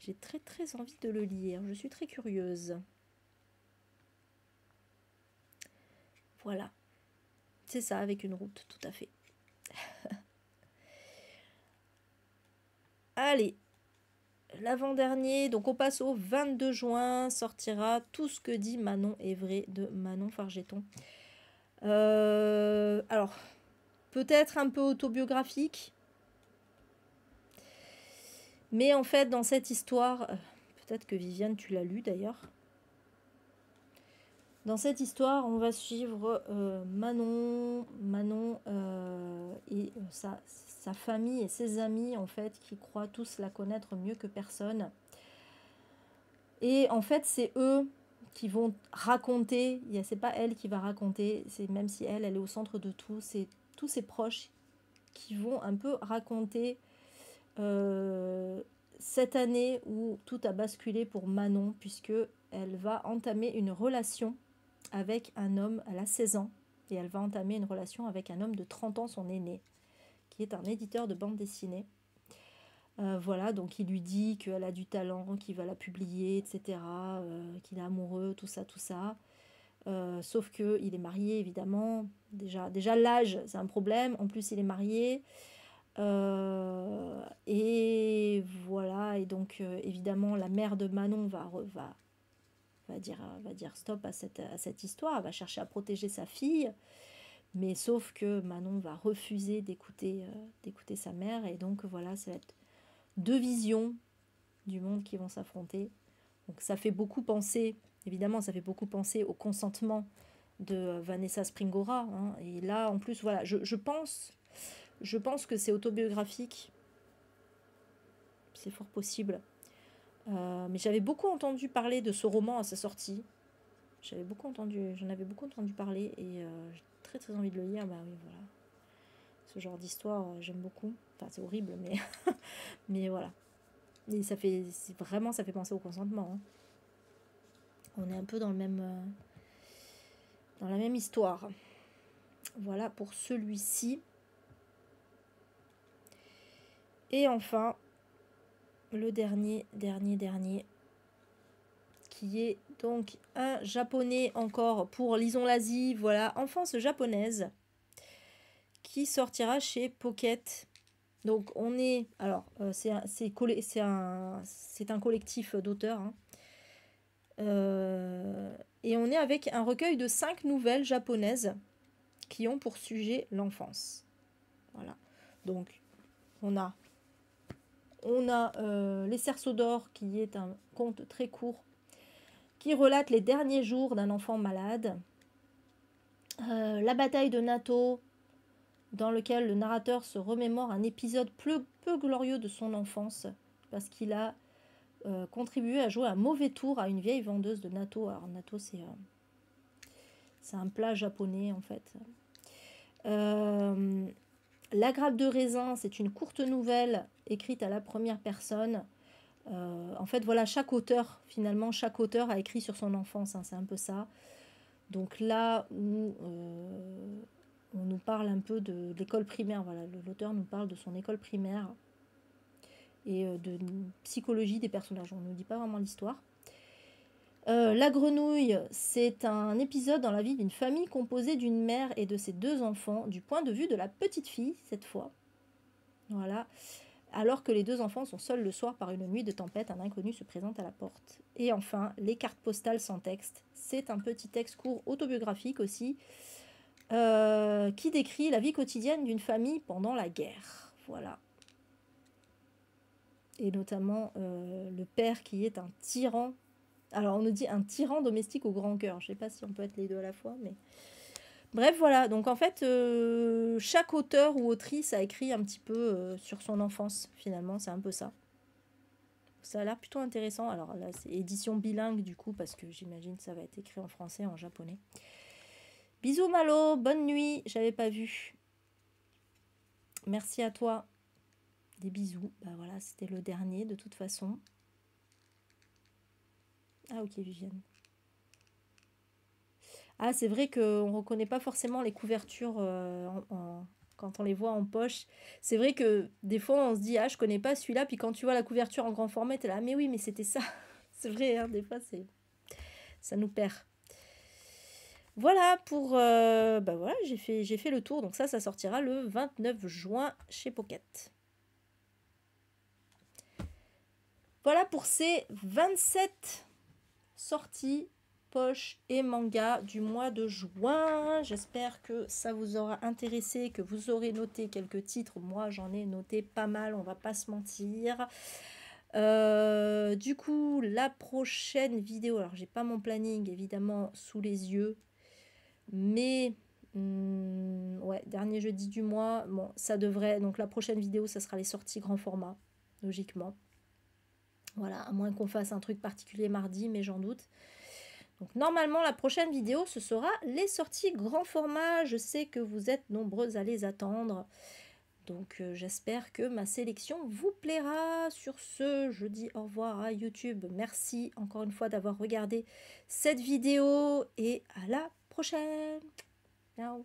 Speaker 1: J'ai très très envie de le lire. Je suis très curieuse. Voilà. C'est ça, avec une route, tout à fait. [LAUGHS] Allez, l'avant-dernier, donc on passe au 22 juin, sortira Tout ce que dit Manon est vrai de Manon Fargeton. Euh, alors, peut-être un peu autobiographique, mais en fait, dans cette histoire, euh, peut-être que Viviane, tu l'as lu d'ailleurs. Dans cette histoire, on va suivre euh, Manon, Manon euh, et sa, sa, famille et ses amis, en fait, qui croient tous la connaître mieux que personne. Et en fait, c'est eux qui vont raconter, c'est pas elle qui va raconter, c'est même si elle, elle est au centre de tout, c'est tous ses proches qui vont un peu raconter euh, cette année où tout a basculé pour Manon, puisque elle va entamer une relation avec un homme, elle a 16 ans, et elle va entamer une relation avec un homme de 30 ans, son aîné, qui est un éditeur de bande dessinée. Euh, voilà, donc il lui dit qu'elle a du talent, qu'il va la publier, etc., euh, qu'il est amoureux, tout ça, tout ça. Euh, sauf qu'il est marié, évidemment. Déjà, déjà l'âge, c'est un problème. En plus, il est marié. Euh, et voilà, et donc euh, évidemment la mère de Manon va, va, va, dire, va dire stop à cette, cette histoire, va chercher à protéger sa fille, mais sauf que Manon va refuser d'écouter euh, d'écouter sa mère, et donc voilà, ça deux visions du monde qui vont s'affronter. Donc ça fait beaucoup penser, évidemment, ça fait beaucoup penser au consentement de Vanessa Springora, hein, et là en plus, voilà, je, je pense je pense que c'est autobiographique. C'est fort possible. Euh, mais j'avais beaucoup entendu parler de ce roman à sa sortie. J'avais beaucoup entendu, j'en avais beaucoup entendu parler et euh, j'ai très très envie de le lire. Bah oui, voilà. Ce genre d'histoire, euh, j'aime beaucoup. Enfin, c'est horrible, mais [LAUGHS] mais voilà. Et ça fait vraiment, ça fait penser au consentement. Hein. On est un peu dans le même dans la même histoire. Voilà pour celui-ci. Et enfin, le dernier, dernier, dernier, qui est donc un japonais encore pour lisons l'Asie, voilà, enfance japonaise, qui sortira chez Pocket. Donc on est, alors euh, c'est un, collectif d'auteurs, hein. euh, et on est avec un recueil de cinq nouvelles japonaises qui ont pour sujet l'enfance. Voilà, donc on a on a euh, Les Cerceaux d'or, qui est un conte très court, qui relate les derniers jours d'un enfant malade. Euh, la bataille de Nato, dans lequel le narrateur se remémore un épisode peu, glorieux de son enfance, parce qu'il a euh, contribué à jouer un mauvais tour à une vieille vendeuse de Nato. Alors Nato, c'est un plat japonais en fait. La grappe de raisin, c'est une courte nouvelle écrite à la première personne. Euh, en fait, voilà, chaque auteur, finalement, chaque auteur a écrit sur son enfance, hein, c'est un peu ça. Donc là où euh, on nous parle un peu de, l'école primaire, voilà, l'auteur nous parle de son école primaire et euh, de psychologie des personnages. On ne nous dit pas vraiment l'histoire. Euh, la grenouille, c'est un épisode dans la vie d'une famille composée d'une mère et de ses deux enfants, du point de vue de la petite fille, cette fois. Voilà. Alors que les deux enfants sont seuls le soir par une nuit de tempête, un inconnu se présente à la porte. Et enfin, les cartes postales sans texte. C'est un petit texte court autobiographique aussi, euh, qui décrit la vie quotidienne d'une famille pendant la guerre. Voilà et notamment euh, le père qui est un tyran alors on nous dit un tyran domestique au grand cœur. Je sais pas si on peut être les deux à la fois, mais... Bref, voilà. Donc en fait, euh, chaque auteur ou autrice a écrit un petit peu euh, sur son enfance, finalement. C'est un peu ça. Ça a l'air plutôt intéressant. Alors là, c'est édition bilingue, du coup, parce que j'imagine que ça va être écrit en français, en japonais. Bisous Malo, bonne nuit. J'avais pas vu. Merci à toi. Des bisous. Bah voilà, c'était le dernier de toute façon. Ah ok Viviane. Ah c'est vrai qu'on ne reconnaît pas forcément les couvertures euh, quand on les voit en poche. C'est vrai que des fois on se dit ah je connais pas celui-là, puis quand tu vois la couverture en grand format, tu es là ah, mais oui mais c'était ça. [LAUGHS] c'est vrai, hein, des fois c'est ça nous perd. Voilà pour euh, bah, voilà, j'ai fait j'ai fait le tour. Donc ça ça sortira le 29 juin chez Pocket. Voilà pour ces 27 sorties, poche et manga du mois de juin. J'espère que ça vous aura intéressé, que vous aurez noté quelques titres. Moi, j'en ai noté pas mal, on va pas se mentir. Euh, du coup, la prochaine vidéo, alors j'ai pas mon planning évidemment sous les yeux, mais hmm, ouais, dernier jeudi du mois, bon, ça devrait. Donc la prochaine vidéo, ça sera les sorties grand format, logiquement. Voilà, à moins qu'on fasse un truc particulier mardi, mais j'en doute. Donc normalement, la prochaine vidéo, ce sera les sorties grand format. Je sais que vous êtes nombreuses à les attendre. Donc euh, j'espère que ma sélection vous plaira. Sur ce, je dis au revoir à YouTube. Merci encore une fois d'avoir regardé cette vidéo et à la prochaine. Ciao.